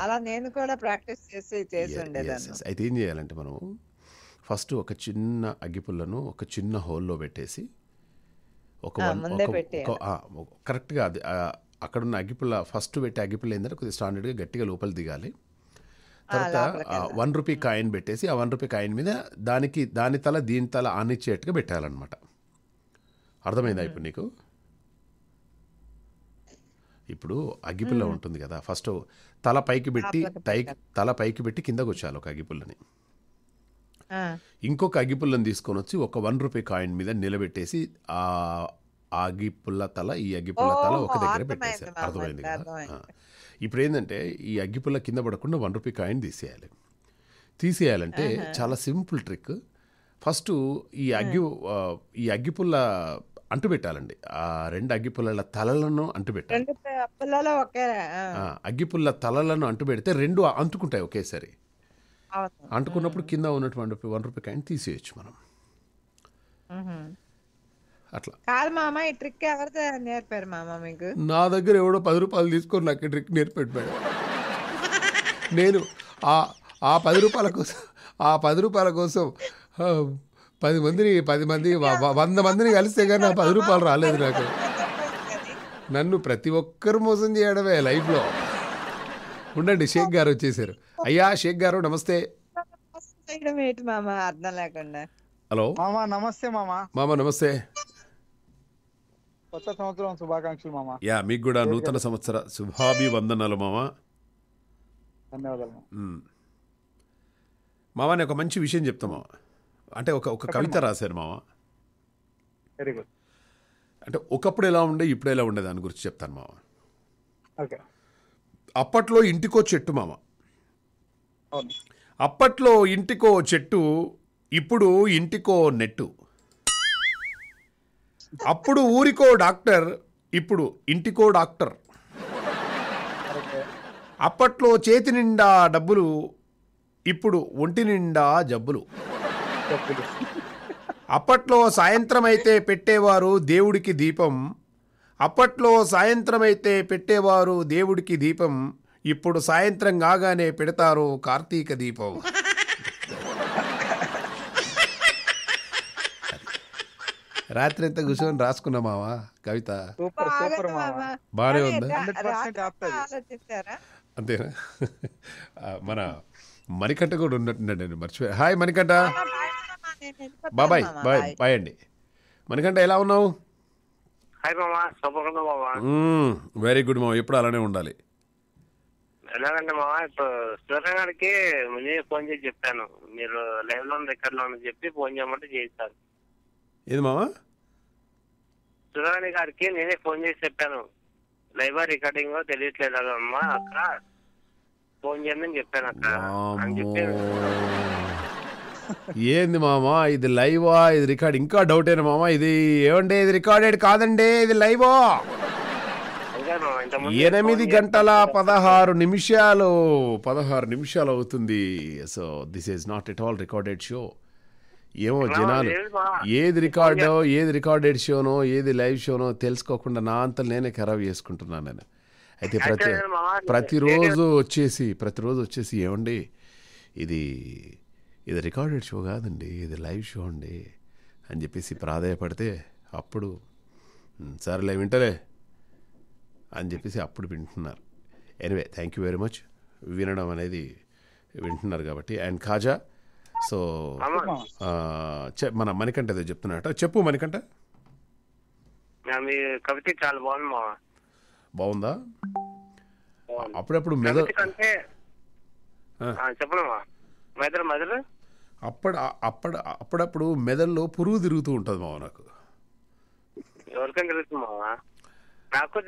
అలా నేను కూడా ప్రాక్టీస్ చేసి అయితే ఏం చేయాలంటే మనము ఫస్ట్ ఒక చిన్న అగ్గిపుల్లను ఒక చిన్న హోల్లో పెట్టేసి ఒక కరెక్ట్గా అది అక్కడున్న అగ్గిపుల్ల ఫస్ట్ పెట్టే అగ్గిపుల్ల ఏంటంటే కొద్దిగా స్టాండర్డ్గా గట్టిగా లోపల దిగాలి తర్వాత వన్ రూపీ కాయిన్ పెట్టేసి ఆ వన్ రూపీ కాయిన్ మీద దానికి దాని తల దీని తల ఆనిచ్చేట్టుగా పెట్టాలన్నమాట అర్థమైందా ఇప్పుడు నీకు ఇప్పుడు అగ్గిపుల్ల ఉంటుంది కదా ఫస్ట్ తల పైకి పెట్టి తై తల పైకి పెట్టి కిందకు వచ్చాలి ఒక అగ్గిపుల్లని ఇంకొక అగిపుల్లను తీసుకొని వచ్చి ఒక వన్ రూపీ కాయిన్ మీద నిలబెట్టేసి ఆ అగిపుల్ల తల ఈ అగ్గిపుల్ల తల ఒక దగ్గర పెట్టేశారు అర్థమైంది కదా ఇప్పుడు ఏంటంటే ఈ అగ్గిపుల్ల కింద పడకుండా వన్ రూపీ కాయిన్ తీసేయాలి తీసేయాలంటే చాలా సింపుల్ ట్రిక్ ఫస్ట్ ఈ అగ్గి ఈ అగ్గిపుల్ల అంటు పెట్టాలండి ఆ రెండు అగ్గిపుల్లల తలలను అంటు పెట్టాలి అగ్గిపుల్ల తలలను అంటు పెడితే రెండు అంటుకుంటాయి ఒకేసారి అంటుకున్నప్పుడు కింద ఉన్నటువంటి వన్ రూపీ కాయిన్ తీసేయచ్చు మనం అట్లా కాదు మామ ఈ ట్రిక్ ఎవరితో నేర్పారు మామ మీకు నా దగ్గర ఎవడో పది రూపాయలు తీసుకొని నాకు ట్రిక్ నేర్పెట్టాడు నేను ఆ ఆ పది రూపాయల కోసం ఆ పది రూపాయల కోసం పది మందిని పది మంది వంద మందిని కలిస్తే కానీ ఆ పది రూపాయలు రాలేదు నాకు <laughs> నన్ను ప్రతి ఒక్కరు మోసం చేయడమే లైఫ్లో ఉండండి షేక్ గారు వచ్చేసారు అయ్యా షేక్ గారు నమస్తే అర్థం లేకుండా హలో మామా నమస్తే మామా మామ నమస్తే కొత్త సంవత్సరం శుభాకాంక్షలు మామా యా మీకు కూడా నూతన సంవత్సర శుభాభివందనాలు మామా ధన్యవాదాలు మామ నేను ఒక మంచి విషయం చెప్తా మామ అంటే ఒక ఒక కవిత రాశారు మామ వెరీ గుడ్ అంటే ఒకప్పుడు ఎలా ఉండే ఇప్పుడు ఎలా ఉండే దాని గురించి చెప్తాను మామ ఓకే అప్పట్లో ఇంటికో చెట్టు మామ అప్పట్లో ఇంటికో చెట్టు ఇప్పుడు ఇంటికో నెట్టు అప్పుడు ఊరికో డాక్టర్ ఇప్పుడు ఇంటికో డాక్టర్ అప్పట్లో చేతి నిండా డబ్బులు ఇప్పుడు ఒంటి నిండా జబ్బులు అప్పట్లో సాయంత్రం అయితే పెట్టేవారు దేవుడికి దీపం అప్పట్లో సాయంత్రమైతే పెట్టేవారు దేవుడికి దీపం ఇప్పుడు సాయంత్రం కాగానే పెడతారు కార్తీక దీపం రాత్రి అంతా కూర్చొని రాసుకున్నా మావా కవిత బాగానే ఉందా అంతేనా మన మణికంఠ కూడా ఉన్నట్టున్నాడు నేను మర్చిపోయా హాయ్ మణికంఠ బాబాయ్ బాయ్ బాయ్ అండి మణికంఠ ఎలా ఉన్నావు హాయ్ మామా శుభకుండా మామా వెరీ గుడ్ మామ ఎప్పుడు అలానే ఉండాలి ఎలాగంటే మామా ఇప్పుడు సూర్యగారికి ముందే ఫోన్ చేసి చెప్పాను మీరు లైవ్ లో రికార్డ్ లో అని చెప్పి ఫోన్ చేయమంటే చేశారు ఏది మామా సూర్యగారి గారికి నేనే ఫోన్ చేసి చెప్పాను లైవ్ రికార్డింగ్ తెలియట్లేదు అమ్మా అక్కడ ఫోన్ చేయండి చెప్పాను అక్కడ అని చెప్పాను ఏంది మామా ఇది లైవా ఇది రికార్డ్ ఇంకా డౌట్ అయిన మామా ఇది ఏమండి ఇది రికార్డెడ్ కాదండి ఇది లైవా ఎనిమిది గంటల పదహారు నిమిషాలు పదహారు నిమిషాలు అవుతుంది so this is not at all recorded show ఏమో జనాలు ఏది రికార్డో ఏది రికార్డెడ్ షోనో ఏది లైవ్ షోనో తెలుసుకోకుండా నా అంత నేనే ఖరాబ్ చేసుకుంటున్నాను నేను అయితే ప్రతి ప్రతిరోజు వచ్చేసి ప్రతిరోజు వచ్చేసి ఏమండి ఇది ఇది రికార్డెడ్ షో కాదండి ఇది లైవ్ షో అండి అని చెప్పేసి ప్రాధాయపడితే అప్పుడు సరేలే వింటలే అని చెప్పేసి అప్పుడు వింటున్నారు anyway thank you very much వినడం అనేది వింటున్నారు కాబట్టి అండ్ ఖాజా సో మన మణికంట ఏదో చెప్తున్నట చెప్పు మణికంట కవిత చాలా బాగుంది బాగుందా అప్పుడప్పుడు మెదడు చెప్పడమా మెదడు మెదడు అప్పుడు అప్పుడు అప్పుడప్పుడు మెదడులో పురుగు తిరుగుతూ ఉంటుంది మామ నాకు మావా నాకు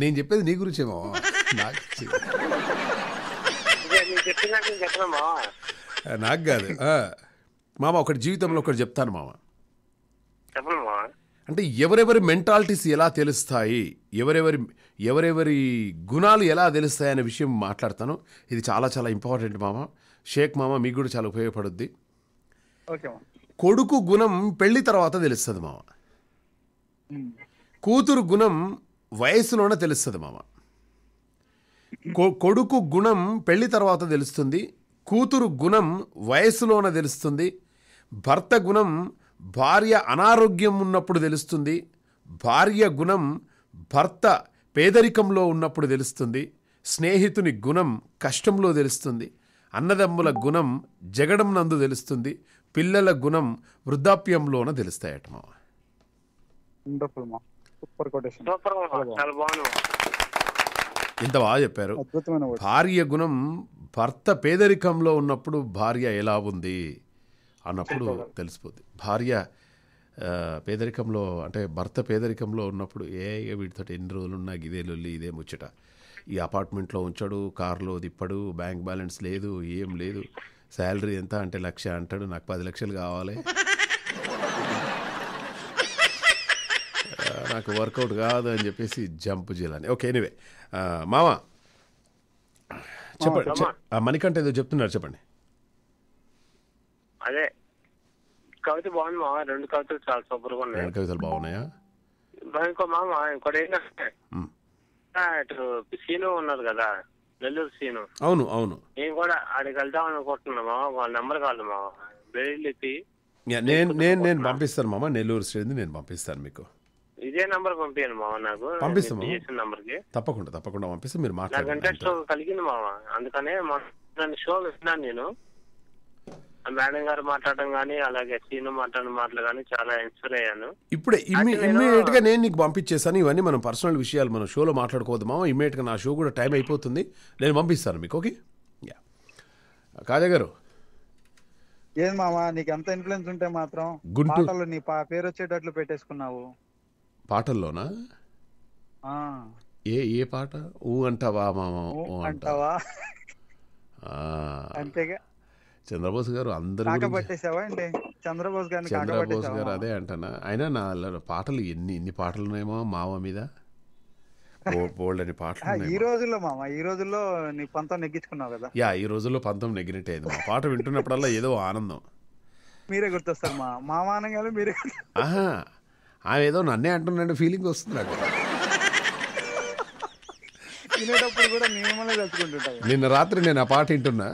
నేను చెప్పేది నీ గురించే మావా నాకు నాకు కాదు మామ ఒకటి జీవితంలో ఒకటి చెప్తాను మామ అంటే ఎవరెవరి మెంటాలిటీస్ ఎలా తెలుస్తాయి ఎవరెవరి ఎవరెవరి గుణాలు ఎలా తెలుస్తాయి అనే విషయం మాట్లాడతాను ఇది చాలా చాలా ఇంపార్టెంట్ మామ షేక్ మామ మీకు కూడా చాలా ఉపయోగపడుద్ది కొడుకు గుణం పెళ్లి తర్వాత తెలుస్తుంది మామ కూతురు గుణం వయసులోనే తెలుస్తుంది మామ కొడుకు గుణం పెళ్లి తర్వాత తెలుస్తుంది కూతురు గుణం వయసులోన తెలుస్తుంది భర్త గుణం భార్య అనారోగ్యం ఉన్నప్పుడు తెలుస్తుంది భార్య గుణం భర్త పేదరికంలో ఉన్నప్పుడు తెలుస్తుంది స్నేహితుని గుణం కష్టంలో తెలుస్తుంది అన్నదమ్ముల గుణం జగడం నందు తెలుస్తుంది పిల్లల గుణం వృద్ధాప్యంలోన తెలుస్తాయట మా ఇంత బాగా చెప్పారు భార్య గుణం భర్త పేదరికంలో ఉన్నప్పుడు భార్య ఎలా ఉంది అన్నప్పుడు తెలిసిపోద్ది భార్య పేదరికంలో అంటే భర్త పేదరికంలో ఉన్నప్పుడు ఏ వీటితో ఎన్ని రోజులున్నా ఇదే లొల్లి ఇదే ముచ్చట ఈ అపార్ట్మెంట్లో ఉంచాడు కార్లో తిప్పడు బ్యాంక్ బ్యాలెన్స్ లేదు ఏం లేదు శాలరీ ఎంత అంటే లక్ష అంటాడు నాకు పది లక్షలు కావాలి నాకు వర్కౌట్ కాదు అని చెప్పేసి జంప్ చేయాలని ఓకే ఎనివే మామ చెప్పండి మణికంఠ ఏదో చెప్తున్నారు చెప్పండి అదే కవిత బాగుంది మామ రెండు కవితలు చాలా సూపర్ గా ఉన్నాయి కవితలు బాగున్నాయా ఇంకో మామ ఇంకోటి ఏంటంటే అటు సీను ఉన్నది కదా నెల్లూరు సీను అవును అవును నేను కూడా ఆడికి వెళ్దాం అనుకుంటున్నా మామ వాళ్ళ నెంబర్ కాదు మామ నేను నేను నేను పంపిస్తాను మామ నెల్లూరు శ్రేణి నేను పంపిస్తాను మీకు ఇదే నంబర్ పంపించండి మామ నాకు పంపిస్తాం నంబర్ కి తప్పకుండా తప్పకుండా పంపిస్తే మీరు మాట్లాడండి ఇంట్రెస్ట్ కలిగింది మామ అందుకనే మా షో విన్నాను నేను మేడం గారు మాట్లాడడం కానీ అలాగే సీను మాట్లాడిన మాటలు కానీ చాలా ఇన్స్పైర్ అయ్యాను ఇప్పుడే ఇమ్మీడియట్ గా నేను నీకు పంపించేసాను ఇవన్నీ మనం పర్సనల్ విషయాలు మనం షోలో మాట్లాడుకోవద్దామా ఇమ్మీడియట్ గా నా షో కూడా టైం అయిపోతుంది నేను పంపిస్తాను మీకు ఓకే కాజా గారు ఏం మామా నీకు ఎంత ఇన్ఫ్లుయెన్స్ ఉంటే మాత్రం గుంటూరు నీ పేరు వచ్చేటట్లు పెట్టేసుకున్నావు పాటల్లోనా ఏ ఏ పాట ఊ అంటావా మామ ఊ అంటావా అంతేగా చంద్రబోస్ గారు అందరూ చంద్రబోస్ గారు అదే అంటనా అయినా నా పాటలు ఎన్ని ఎన్ని పాటలు ఉన్నాయేమో మావ మీద బోల్డ్ అని పాటలు ఈ రోజుల్లో మామ ఈ రోజుల్లో నీ పంతం నెగ్గించుకున్నావు కదా యా ఈ రోజుల్లో పంతం నెగ్గినట్టే మా పాట వింటున్నప్పుడల్లా ఏదో ఆనందం మీరే గుర్తొస్తారు మా మామ అనగానే మీరే ఆహా ఆమె ఏదో నన్నే అంటున్నాడు ఫీలింగ్ వస్తుంది నాకు వినేటప్పుడు కూడా నిన్న రాత్రి నేను ఆ పాట వింటున్నా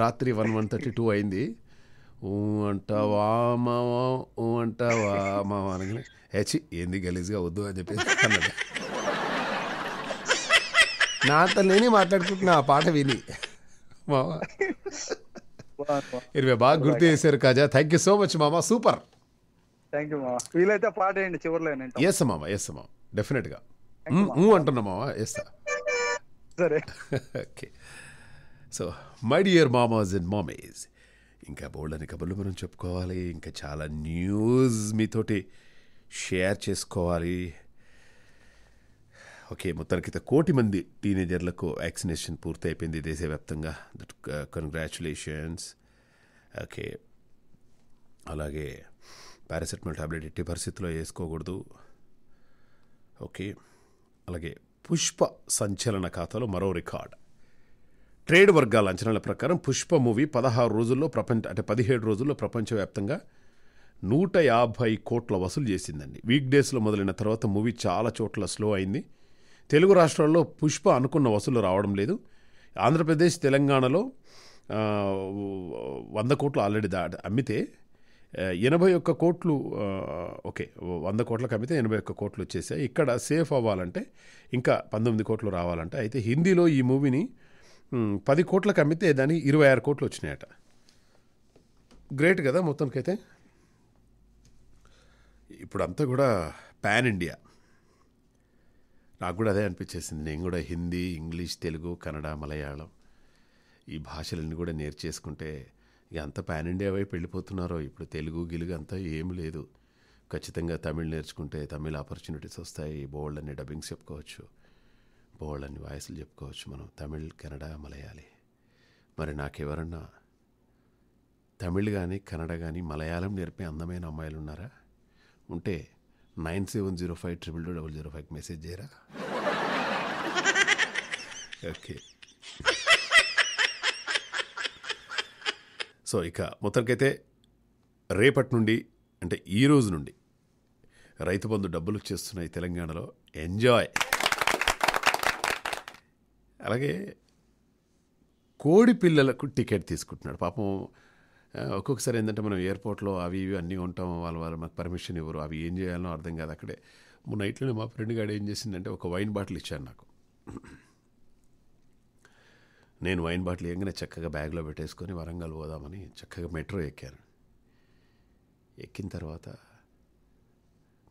రాత్రి వన్ వన్ థర్టీ టూ అయింది ఊ అంటావా మామ ఊ అంటావా మావా అనగానే హెచ్ ఏంది గలీజ్గా వద్దు అని చెప్పేసి అన్నది నా అంత నేనే మాట్లాడుకుంటున్నా ఆ పాట విని మామ ఇరవై బాగా గుర్తు చేశారు కాజా థ్యాంక్ యూ సో మచ్ మామ సూపర్ థ్యాంక్ యూ మామ వీలైతే పాట వేయండి చివరిలో ఎస్ మామ ఎస్ మామ డెఫినెట్గా అంటున్నా మామా ఎస్ సరే ఓకే <laughs> సో మై డియర్ మామాజ్ అండ్ మామేజ్ ఇంకా అని కబుర్లు మనం చెప్పుకోవాలి ఇంకా చాలా న్యూస్ మీతోటి షేర్ చేసుకోవాలి ఓకే మొత్తానికి కోటి మంది టీనేజర్లకు వ్యాక్సినేషన్ పూర్తయిపోయింది దేశవ్యాప్తంగా దట్ కంగ్రాచులేషన్స్ ఓకే అలాగే పారాసెటమాల్ టాబ్లెట్ ఎట్టి పరిస్థితుల్లో వేసుకోకూడదు ఓకే అలాగే పుష్ప సంచలన ఖాతాలో మరో రికార్డ్ ట్రేడ్ వర్గాల అంచనాల ప్రకారం పుష్ప మూవీ పదహారు రోజుల్లో ప్రపంచ అంటే పదిహేడు రోజుల్లో ప్రపంచవ్యాప్తంగా నూట యాభై కోట్ల వసూలు చేసిందండి వీక్ డేస్లో మొదలైన తర్వాత మూవీ చాలా చోట్ల స్లో అయింది తెలుగు రాష్ట్రాల్లో పుష్ప అనుకున్న వసూలు రావడం లేదు ఆంధ్రప్రదేశ్ తెలంగాణలో వంద కోట్లు ఆల్రెడీ దా అమ్మితే ఎనభై ఒక్క కోట్లు ఓకే వంద కోట్లకు అమ్మితే ఎనభై ఒక్క కోట్లు వచ్చేసాయి ఇక్కడ సేఫ్ అవ్వాలంటే ఇంకా పంతొమ్మిది కోట్లు రావాలంటే అయితే హిందీలో ఈ మూవీని పది కోట్లకు అమ్మితే దానికి ఇరవై ఆరు కోట్లు వచ్చినాయట గ్రేట్ కదా మొత్తానికైతే ఇప్పుడంతా కూడా పాన్ ఇండియా నాకు కూడా అదే అనిపించేసింది నేను కూడా హిందీ ఇంగ్లీష్ తెలుగు కన్నడ మలయాళం ఈ భాషలన్నీ కూడా నేర్చేసుకుంటే ఎంత పాన్ ఇండియా వైపు వెళ్ళిపోతున్నారో ఇప్పుడు తెలుగు గిలుగు అంతా ఏం లేదు ఖచ్చితంగా తమిళ్ నేర్చుకుంటే తమిళ్ ఆపర్చునిటీస్ వస్తాయి బోల్డ్ అనే డబ్బింగ్స్ చెప్పుకోవచ్చు గొప్పవాళ్ళు వాయిస్లు చెప్పుకోవచ్చు మనం తమిళ్ కన్నడ మలయాళీ మరి నాకెవరన్నా తమిళ్ కానీ కన్నడ కానీ మలయాళం నేర్పే అందమైన అమ్మాయిలు ఉన్నారా ఉంటే nine seven zero five triple two double zero ఫైవ్కి మెసేజ్ చేయరా ఓకే సో ఇక మొత్తానికైతే రేపటి నుండి అంటే ఈ రోజు నుండి రైతు బంధు డబ్బులు వచ్చేస్తున్నాయి తెలంగాణలో ఎంజాయ్ అలాగే కోడి పిల్లలకు టికెట్ తీసుకుంటున్నాడు పాపం ఒక్కొక్కసారి ఏంటంటే మనం ఎయిర్పోర్ట్లో అవి ఇవి అన్నీ ఉంటాం వాళ్ళు వాళ్ళు మాకు పర్మిషన్ ఇవ్వరు అవి ఏం చేయాలో అర్థం కాదు అక్కడే మొన్న నైట్లోనే మా ఫ్రెండ్ గాడు ఏం చేసిందంటే ఒక వైన్ బాటిల్ ఇచ్చాను నాకు నేను వైన్ బాటిల్ ఏంగానే చక్కగా బ్యాగ్లో పెట్టేసుకొని వరంగల్ పోదామని చక్కగా మెట్రో ఎక్కాను ఎక్కిన తర్వాత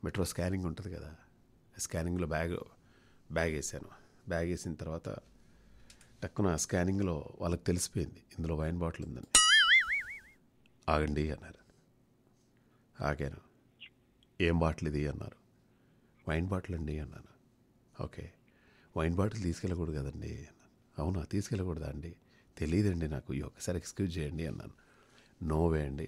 మెట్రో స్కానింగ్ ఉంటుంది కదా స్కానింగ్లో బ్యాగ్ బ్యాగ్ వేసాను బ్యాగ్ వేసిన తర్వాత టక్కున స్కానింగ్లో వాళ్ళకి తెలిసిపోయింది ఇందులో వైన్ బాటిల్ ఉందని ఆగండి అన్నారు ఆగాను ఏం బాటిల్ ఇది అన్నారు వైన్ బాటిల్ అండి అన్నాను ఓకే వైన్ బాటిల్ తీసుకెళ్ళకూడదు కదండి అవునా తీసుకెళ్ళకూడదా అండి తెలియదండి నాకు ఈ ఒక్కసారి ఎక్స్క్యూజ్ చేయండి అన్నాను నో అండి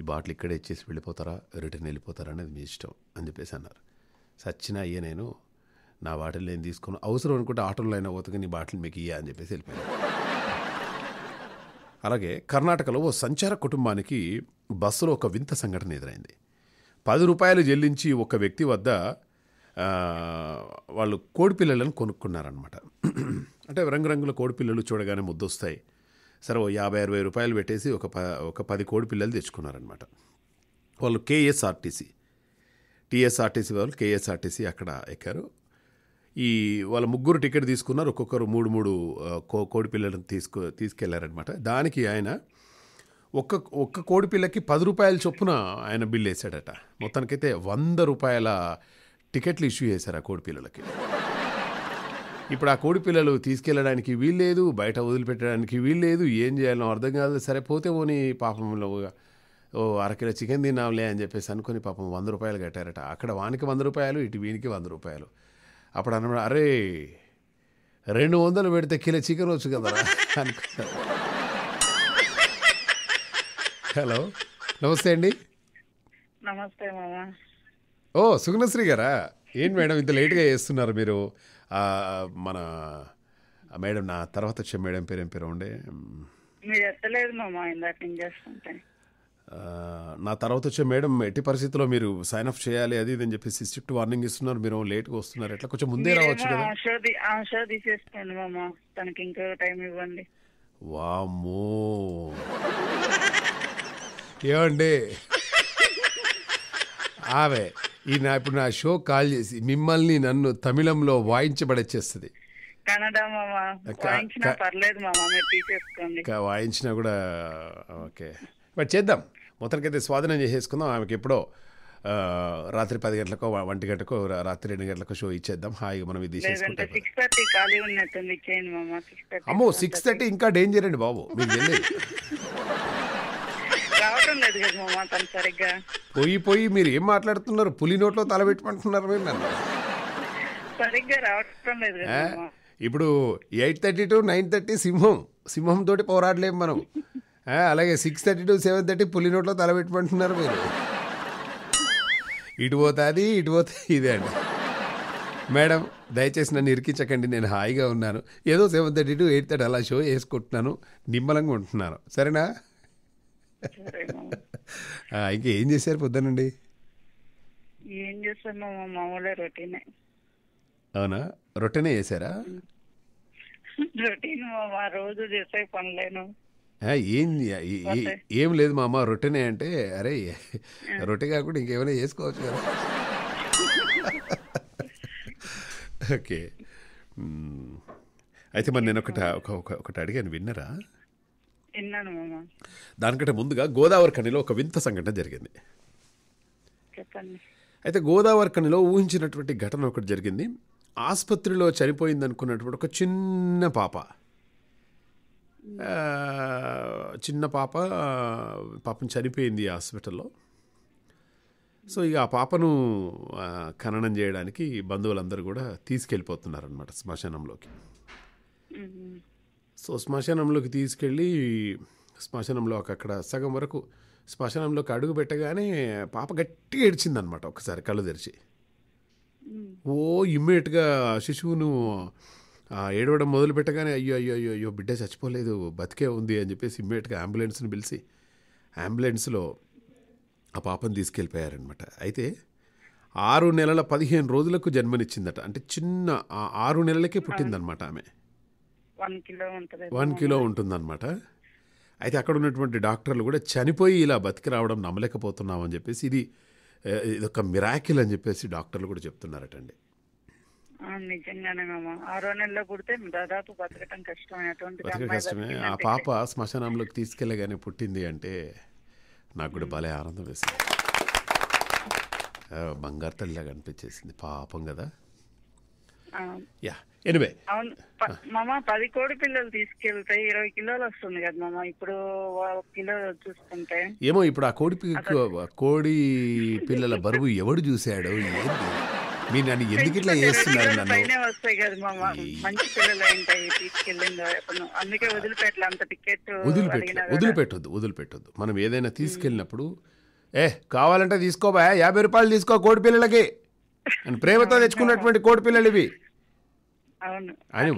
ఈ బాటిల్ ఇక్కడే ఇచ్చేసి వెళ్ళిపోతారా రిటర్న్ వెళ్ళిపోతారా అనేది మీ ఇష్టం అని చెప్పేసి అన్నారు సచ్చిన అయ్యే నేను నా బాటిల్ నేను తీసుకుని అవసరం అనుకుంటే ఆటోలో అయినా పోతుంది నీ బాటిల్ మీకు ఇయ్యా అని చెప్పేసి వెళ్ళిపోయాను అలాగే కర్ణాటకలో ఓ సంచార కుటుంబానికి బస్సులో ఒక వింత సంఘటన ఎదురైంది పది రూపాయలు చెల్లించి ఒక వ్యక్తి వద్ద వాళ్ళు కోడిపిల్లలను కొనుక్కున్నారనమాట అంటే రంగురంగుల కోడిపిల్లలు చూడగానే ముద్దొస్తాయి సరే ఓ యాభై అరవై రూపాయలు పెట్టేసి ఒక ప ఒక పది కోడిపిల్లలు తెచ్చుకున్నారనమాట వాళ్ళు కేఎస్ఆర్టీసీ టీఎస్ఆర్టీసీ వాళ్ళు కేఎస్ఆర్టీసీ అక్కడ ఎక్కారు ఈ వాళ్ళ ముగ్గురు టికెట్ తీసుకున్నారు ఒక్కొక్కరు మూడు మూడు కో కోడి పిల్లలను తీసుకు తీసుకెళ్లారనమాట దానికి ఆయన ఒక్క ఒక్క కోడి పిల్లకి పది రూపాయల చొప్పున ఆయన బిల్ వేసాడట మొత్తానికైతే వంద రూపాయల టికెట్లు ఇష్యూ చేశారు ఆ కోడి పిల్లలకి ఇప్పుడు ఆ కోడి పిల్లలు తీసుకెళ్ళడానికి వీల్లేదు బయట వదిలిపెట్టడానికి వీల్లేదు ఏం చేయాలో అర్థం కాదు సరే పోతే పోని పాపంలో ఓ అరకిలో చికెన్ తిన్నాంలే అని చెప్పేసి అనుకుని పాపం వంద రూపాయలు కట్టారట అక్కడ వానికి వంద రూపాయలు ఇటు వీనికి వంద రూపాయలు అప్పుడు అన్న అరే రెండు వందలు పెడితే కిలో చికెన్ వచ్చు కదా హలో నమస్తే అండి నమస్తే ఓ సుగుణశ్రీ గారా ఏంటి మేడం ఇంత లేట్గా చేస్తున్నారు మీరు మన మేడం నా తర్వాత వచ్చే మేడం పేరేం పేరు ఉండే నా తర్వాత వచ్చే మేడం ఎట్టి పరిస్థితిలో మీరు సైన్ అప్ చేయాలి అది ఇది అని చెప్పేసి షిఫ్ట్ వార్నింగ్ ఇస్తున్నారు మీరు లేట్ గా వస్తున్నారు ఎట్లా కొంచెం ముందే రావచ్చు కదా వామ్మో ఏమండి ఆవే ఈ నా ఇప్పుడు నా షో కాల్ చేసి మిమ్మల్ని నన్ను తమిళంలో వాయించబడచ్చేస్తుంది వాయించినా కూడా ఓకే చేద్దాం మొత్తానికైతే స్వాధీనం చేసేసుకుందాం ఆమెకి ఎప్పుడో రాత్రి పది గంటలకు ఒంటి గంటకు రాత్రి రెండు గంటలకు షో ఇచ్చేద్దాం హాయిగా మనం ఇది అమ్మో సిక్స్ థర్టీ ఇంకా డేంజర్ అండి బాబు మీకు వెళ్ళేది పోయి పోయి మీరు ఏం మాట్లాడుతున్నారు పులి నోట్లో తల పెట్టుకుంటున్నారు మీరు నన్ను ఇప్పుడు eight thirty to nine thirty సింహం సింహం తోటి పోరాడలేము మనం అలాగే six thirty to seven thirty పులి నోట్లో తల పెట్టుకుంటున్నారు మీరు ఇటు పోతుంది ఇటు పోతే ఇదే అండి మేడం దయచేసి నన్ను ఇరికించకండి నేను హాయిగా ఉన్నాను ఏదో seven thirty to eight thirty అలా షో వేసుకుంటున్నాను నిమ్మలంగా ఉంటున్నాను సరేనా ఇంకేం చేశారు పొద్దునండి ఏం చేస్తామో రొటీనే అవునా రొటీనే చేశారా రొటీన్ మా రోజు చేసే పనులేను ఏం ఏం లేదు మా అమ్మ రొట్టెనే అంటే అరే రొట్టె కాకుండా ఇంకేమైనా చేసుకోవచ్చు కదా ఓకే అయితే మరి నేను ఒకటి ఒకటి అడిగాను విన్నరా దానికంటే ముందుగా గోదావరి కనిలో ఒక వింత సంఘటన జరిగింది అయితే గోదావరి కనిలో ఊహించినటువంటి ఘటన ఒకటి జరిగింది ఆసుపత్రిలో చనిపోయింది అనుకున్నటువంటి ఒక చిన్న పాప చిన్న పాప పాపం చనిపోయింది హాస్పిటల్లో సో ఇక ఆ పాపను ఖననం చేయడానికి బంధువులందరూ కూడా తీసుకెళ్ళిపోతున్నారనమాట శ్మశానంలోకి సో శ్మశానంలోకి తీసుకెళ్ళి శ్మశానంలో అక్కడ సగం వరకు శ్మశానంలోకి అడుగు పెట్టగానే పాప గట్టిగా ఏడ్చిందనమాట ఒకసారి కళ్ళు తెరిచి ఓ ఇమ్మీడియట్గా శిశువును ఏడవడం మొదలు పెట్టగానే అయ్యో అయ్యో అయ్యో అయ్యో బిడ్డ చచ్చిపోలేదు బతికే ఉంది అని చెప్పేసి ఇమ్మీడియట్గా అంబులెన్స్ని పిలిచి అంబులెన్స్లో ఆ పాపను తీసుకెళ్ళిపోయారనమాట అయితే ఆరు నెలల పదిహేను రోజులకు జన్మనిచ్చిందట అంటే చిన్న ఆరు నెలలకే పుట్టిందనమాట ఆమె వన్ కిలో ఉంటుందన్నమాట అయితే అక్కడ ఉన్నటువంటి డాక్టర్లు కూడా చనిపోయి ఇలా బతికి రావడం నమ్మలేకపోతున్నామని చెప్పేసి ఇది ఇదొక మిరాకిల్ అని చెప్పేసి డాక్టర్లు కూడా చెప్తున్నారటండి నిజంగానే మామ ఆరో నెలలో పుడితే దాదాపు బతకటం కష్టమే అటువంటి కష్టమే ఆ పాప శ్మశానంలోకి తీసుకెళ్ళగానే పుట్టింది అంటే నాకు కూడా భలే ఆనందం వేసింది బంగారు తల్లిలాగా అనిపించేసింది పాపం కదా యా ఎనివే అవును మామ పది కోడి పిల్లలు తీసుకెళ్తే ఇరవై కిలోలు వస్తుంది కదా మామ ఇప్పుడు కిలో చూసుకుంటే ఏమో ఇప్పుడు ఆ కోడి కోడి పిల్లల బరువు ఎవడు చూసాడు ఏంది మీరు నన్ను ఎందుకు ఇట్లా చేస్తున్నారు నన్ను వదిలిపెట్టు వదిలిపెట్టొద్దు వదిలిపెట్టొద్దు మనం ఏదైనా తీసుకెళ్ళినప్పుడు ఏ కావాలంటే తీసుకోబా యాభై రూపాయలు తీసుకో కోటి పిల్లలకి అని ప్రేమతో తెచ్చుకున్నటువంటి కోటి పిల్లలు ఇవి అని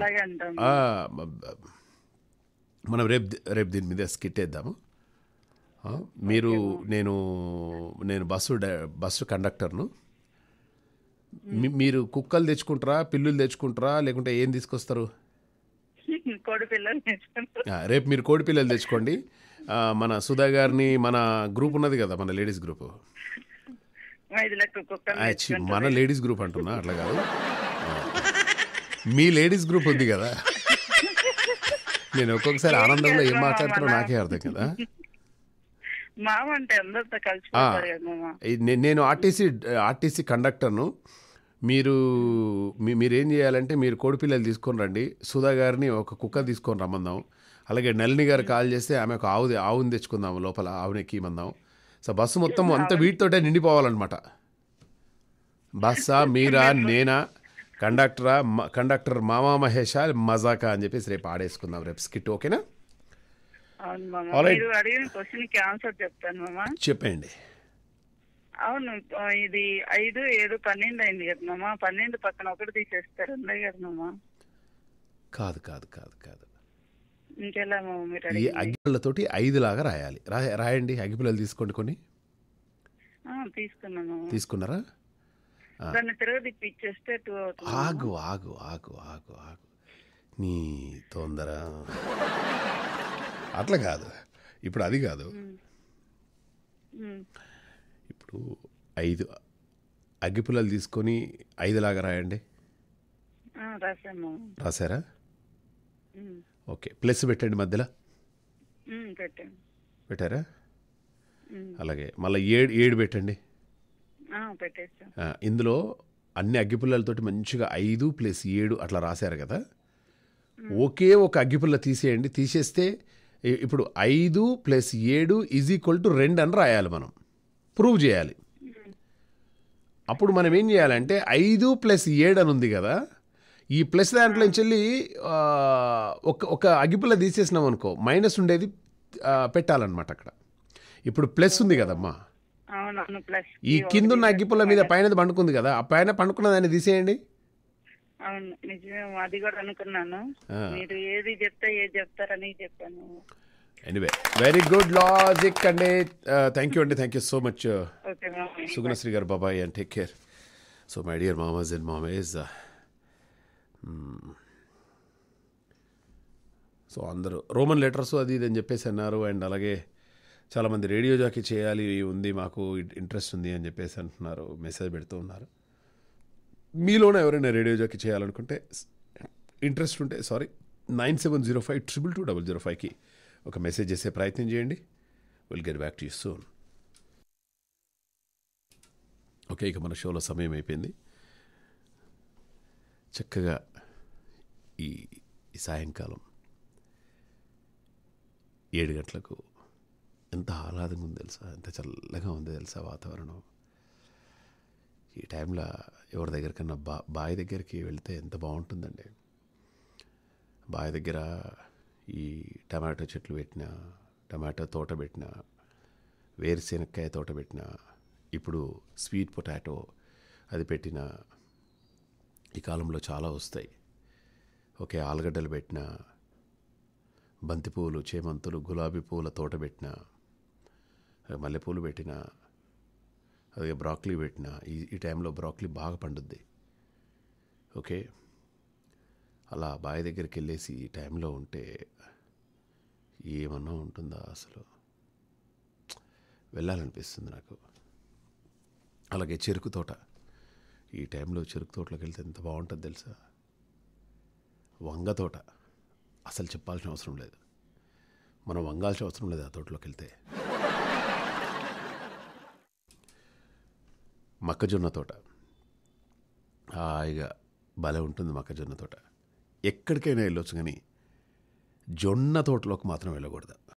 మనం రేపు రేపు దీని మీద స్కిట్ వేద్దాము మీరు నేను నేను బస్సు బస్సు కండక్టర్ను మీరు కుక్కలు తెచ్చుకుంటారా పిల్లులు తెచ్చుకుంటారా లేకుంటే ఏం తీసుకొస్తారు రేపు మీరు కోడి పిల్లలు తెచ్చుకోండి మన సుధా గారిని మన గ్రూప్ ఉన్నది కదా మన లేడీస్ గ్రూప్ మన లేడీస్ గ్రూప్ అంటున్నా అట్లా కాదు మీ లేడీస్ గ్రూప్ ఉంది కదా నేను ఒక్కొక్కసారి ఆనందంలో ఏం మాట్లాడుతున్నా నాకే అర్థం కదా అంటే నేను ఆర్టీసీ ఆర్టీసీ కండక్టర్ను మీరు మీరు ఏం చేయాలంటే మీరు కోడిపిల్లలు తీసుకొని రండి సుధా గారిని ఒక కుక్క తీసుకొని రమ్మందాం అలాగే నలిని గారు కాల్ చేస్తే ఆమె ఒక ఆవు ఆవుని తెచ్చుకుందాం లోపల ఆవుని ఎక్కిమందాం సో బస్సు మొత్తం అంత వీటితోటే నిండిపోవాలన్నమాట బస్సా మీరా నేనా కండక్టరా కండక్టర్ మామా మహేషా మజాకా అని చెప్పేసి రేపు ఆడేసుకుందాం రేపు స్కిట్ ఓకేనా అవును అడిగిన క్వశ్చన్ కి ఆన్సర్ చెప్తాను మామ చెప్పండి అవును ఇది ఐదు ఏడు పన్నెండు అయింది కదా మామ పన్నెండు పక్కన ఒకటి తీసేస్తారు ఉండే కదా మామ కాదు కాదు కాదు కాదు ఇంకెలా మామ మీరు ఈ అగ్గిపుల్లతోటి ఐదు లాగా రాయాలి రాయండి అగ్గిపుల్లలు తీసుకోండి కొన్ని తీసుకున్నాను తీసుకున్నారా దాన్ని తిరగదిప్పి ఇచ్చేస్తే టూ ఆగు ఆగు ఆగు ఆగు ఆగు నీ తొందర అట్లా కాదు ఇప్పుడు అది కాదు ఇప్పుడు ఐదు అగ్గిపుల్లలు తీసుకొని ఐదులాగా రాయండి రాశారా ఓకే ప్లస్ పెట్టండి మధ్యలో పెట్టారా అలాగే మళ్ళీ ఏడు ఏడు పెట్టండి ఇందులో అన్ని అగ్గిపుల్లలతోటి మంచిగా ఐదు ప్లస్ ఏడు అట్లా రాశారు కదా ఒకే ఒక అగ్గిపుల్ల తీసేయండి తీసేస్తే ఇప్పుడు ఐదు ప్లస్ ఏడు ఈజ్ ఈక్వల్ టు రెండు అని రాయాలి మనం ప్రూవ్ చేయాలి అప్పుడు మనం ఏం చేయాలంటే ఐదు ప్లస్ ఏడు అని ఉంది కదా ఈ ప్లస్ దాంట్లో నుంచి వెళ్ళి ఒక ఒక అగిపుల తీసేసినాం అనుకో మైనస్ ఉండేది పెట్టాలన్నమాట అక్కడ ఇప్పుడు ప్లస్ ఉంది కదమ్మా ఈ కింద ఉన్న అగ్గిపుల్ల మీద పైన పండుకుంది కదా ఆ పైన పండుకున్న దాన్ని తీసేయండి అవును నిజమే అది కూడా అనుకున్నాను మీరు ఏది చెప్తా ఏది చెప్తారని చెప్పాను ఎనీవే వెరీ గుడ్ లాజిక్ అండి థ్యాంక్ యూ అండి thank you so much Sugunasri గారు బాబాయ్ and take care so my dear మామాజ్ అండ్ మామేజ్ సో అందరూ రోమన్ లెటర్స్ అది ఇది అని చెప్పేసి అన్నారు అండ్ అలాగే చాలామంది రేడియో జాకీ చేయాలి ఉంది మాకు ఇంట్రెస్ట్ ఉంది అని చెప్పేసి అంటున్నారు మెసేజ్ పెడుతూ ఉన్నారు మీలోనే ఎవరైనా రేడియో జాకీ చేయాలనుకుంటే ఇంట్రెస్ట్ ఉంటే sorry nine seven zero five triple two double zero ఫైవ్కి ఒక మెసేజ్ చేసే ప్రయత్నం చేయండి will get back to you soon okay ఇక మన షోలో సమయం అయిపోయింది చక్కగా ఈ సాయంకాలం ఏడు గంటలకు ఎంత ఆహ్లాదంగా ఉంది తెలుసా ఎంత చల్లగా ఉంది తెలుసా వాతావరణం ఈ టైంలో ఎవరి దగ్గరికన్నా బా బావి దగ్గరికి వెళ్తే ఎంత బాగుంటుందండి బావి దగ్గర ఈ టమాటో చెట్లు పెట్టిన టమాటో తోట పెట్టిన వేరుశెనక్కాయ తోట పెట్టిన ఇప్పుడు స్వీట్ పొటాటో అది పెట్టిన ఈ కాలంలో చాలా వస్తాయి ఒకే ఆలుగడ్డలు పెట్టిన బంతిపూలు చేమంతులు గులాబీ పూల తోట పెట్టిన మల్లెపూలు పెట్టిన అదే బ్రాక్లీ పెట్టిన ఈ ఈ టైంలో బ్రాక్లీ బాగా పండుద్ది ఓకే అలా బావి దగ్గరికి వెళ్ళేసి ఈ టైంలో ఉంటే ఏమన్నా ఉంటుందా అసలు వెళ్ళాలనిపిస్తుంది నాకు అలాగే చెరుకు తోట ఈ టైంలో చెరుకు తోటలోకి వెళ్తే ఎంత బాగుంటుంది తెలుసా వంగ తోట అసలు చెప్పాల్సిన అవసరం లేదు మనం వంగాల్సిన అవసరం లేదు ఆ తోటలోకి వెళ్తే మొక్కజొన్న తోట హాయిగా భలే ఉంటుంది మొక్కజొన్న తోట ఎక్కడికైనా వెళ్ళొచ్చు కానీ జొన్న తోటలోకి మాత్రం వెళ్ళకూడదు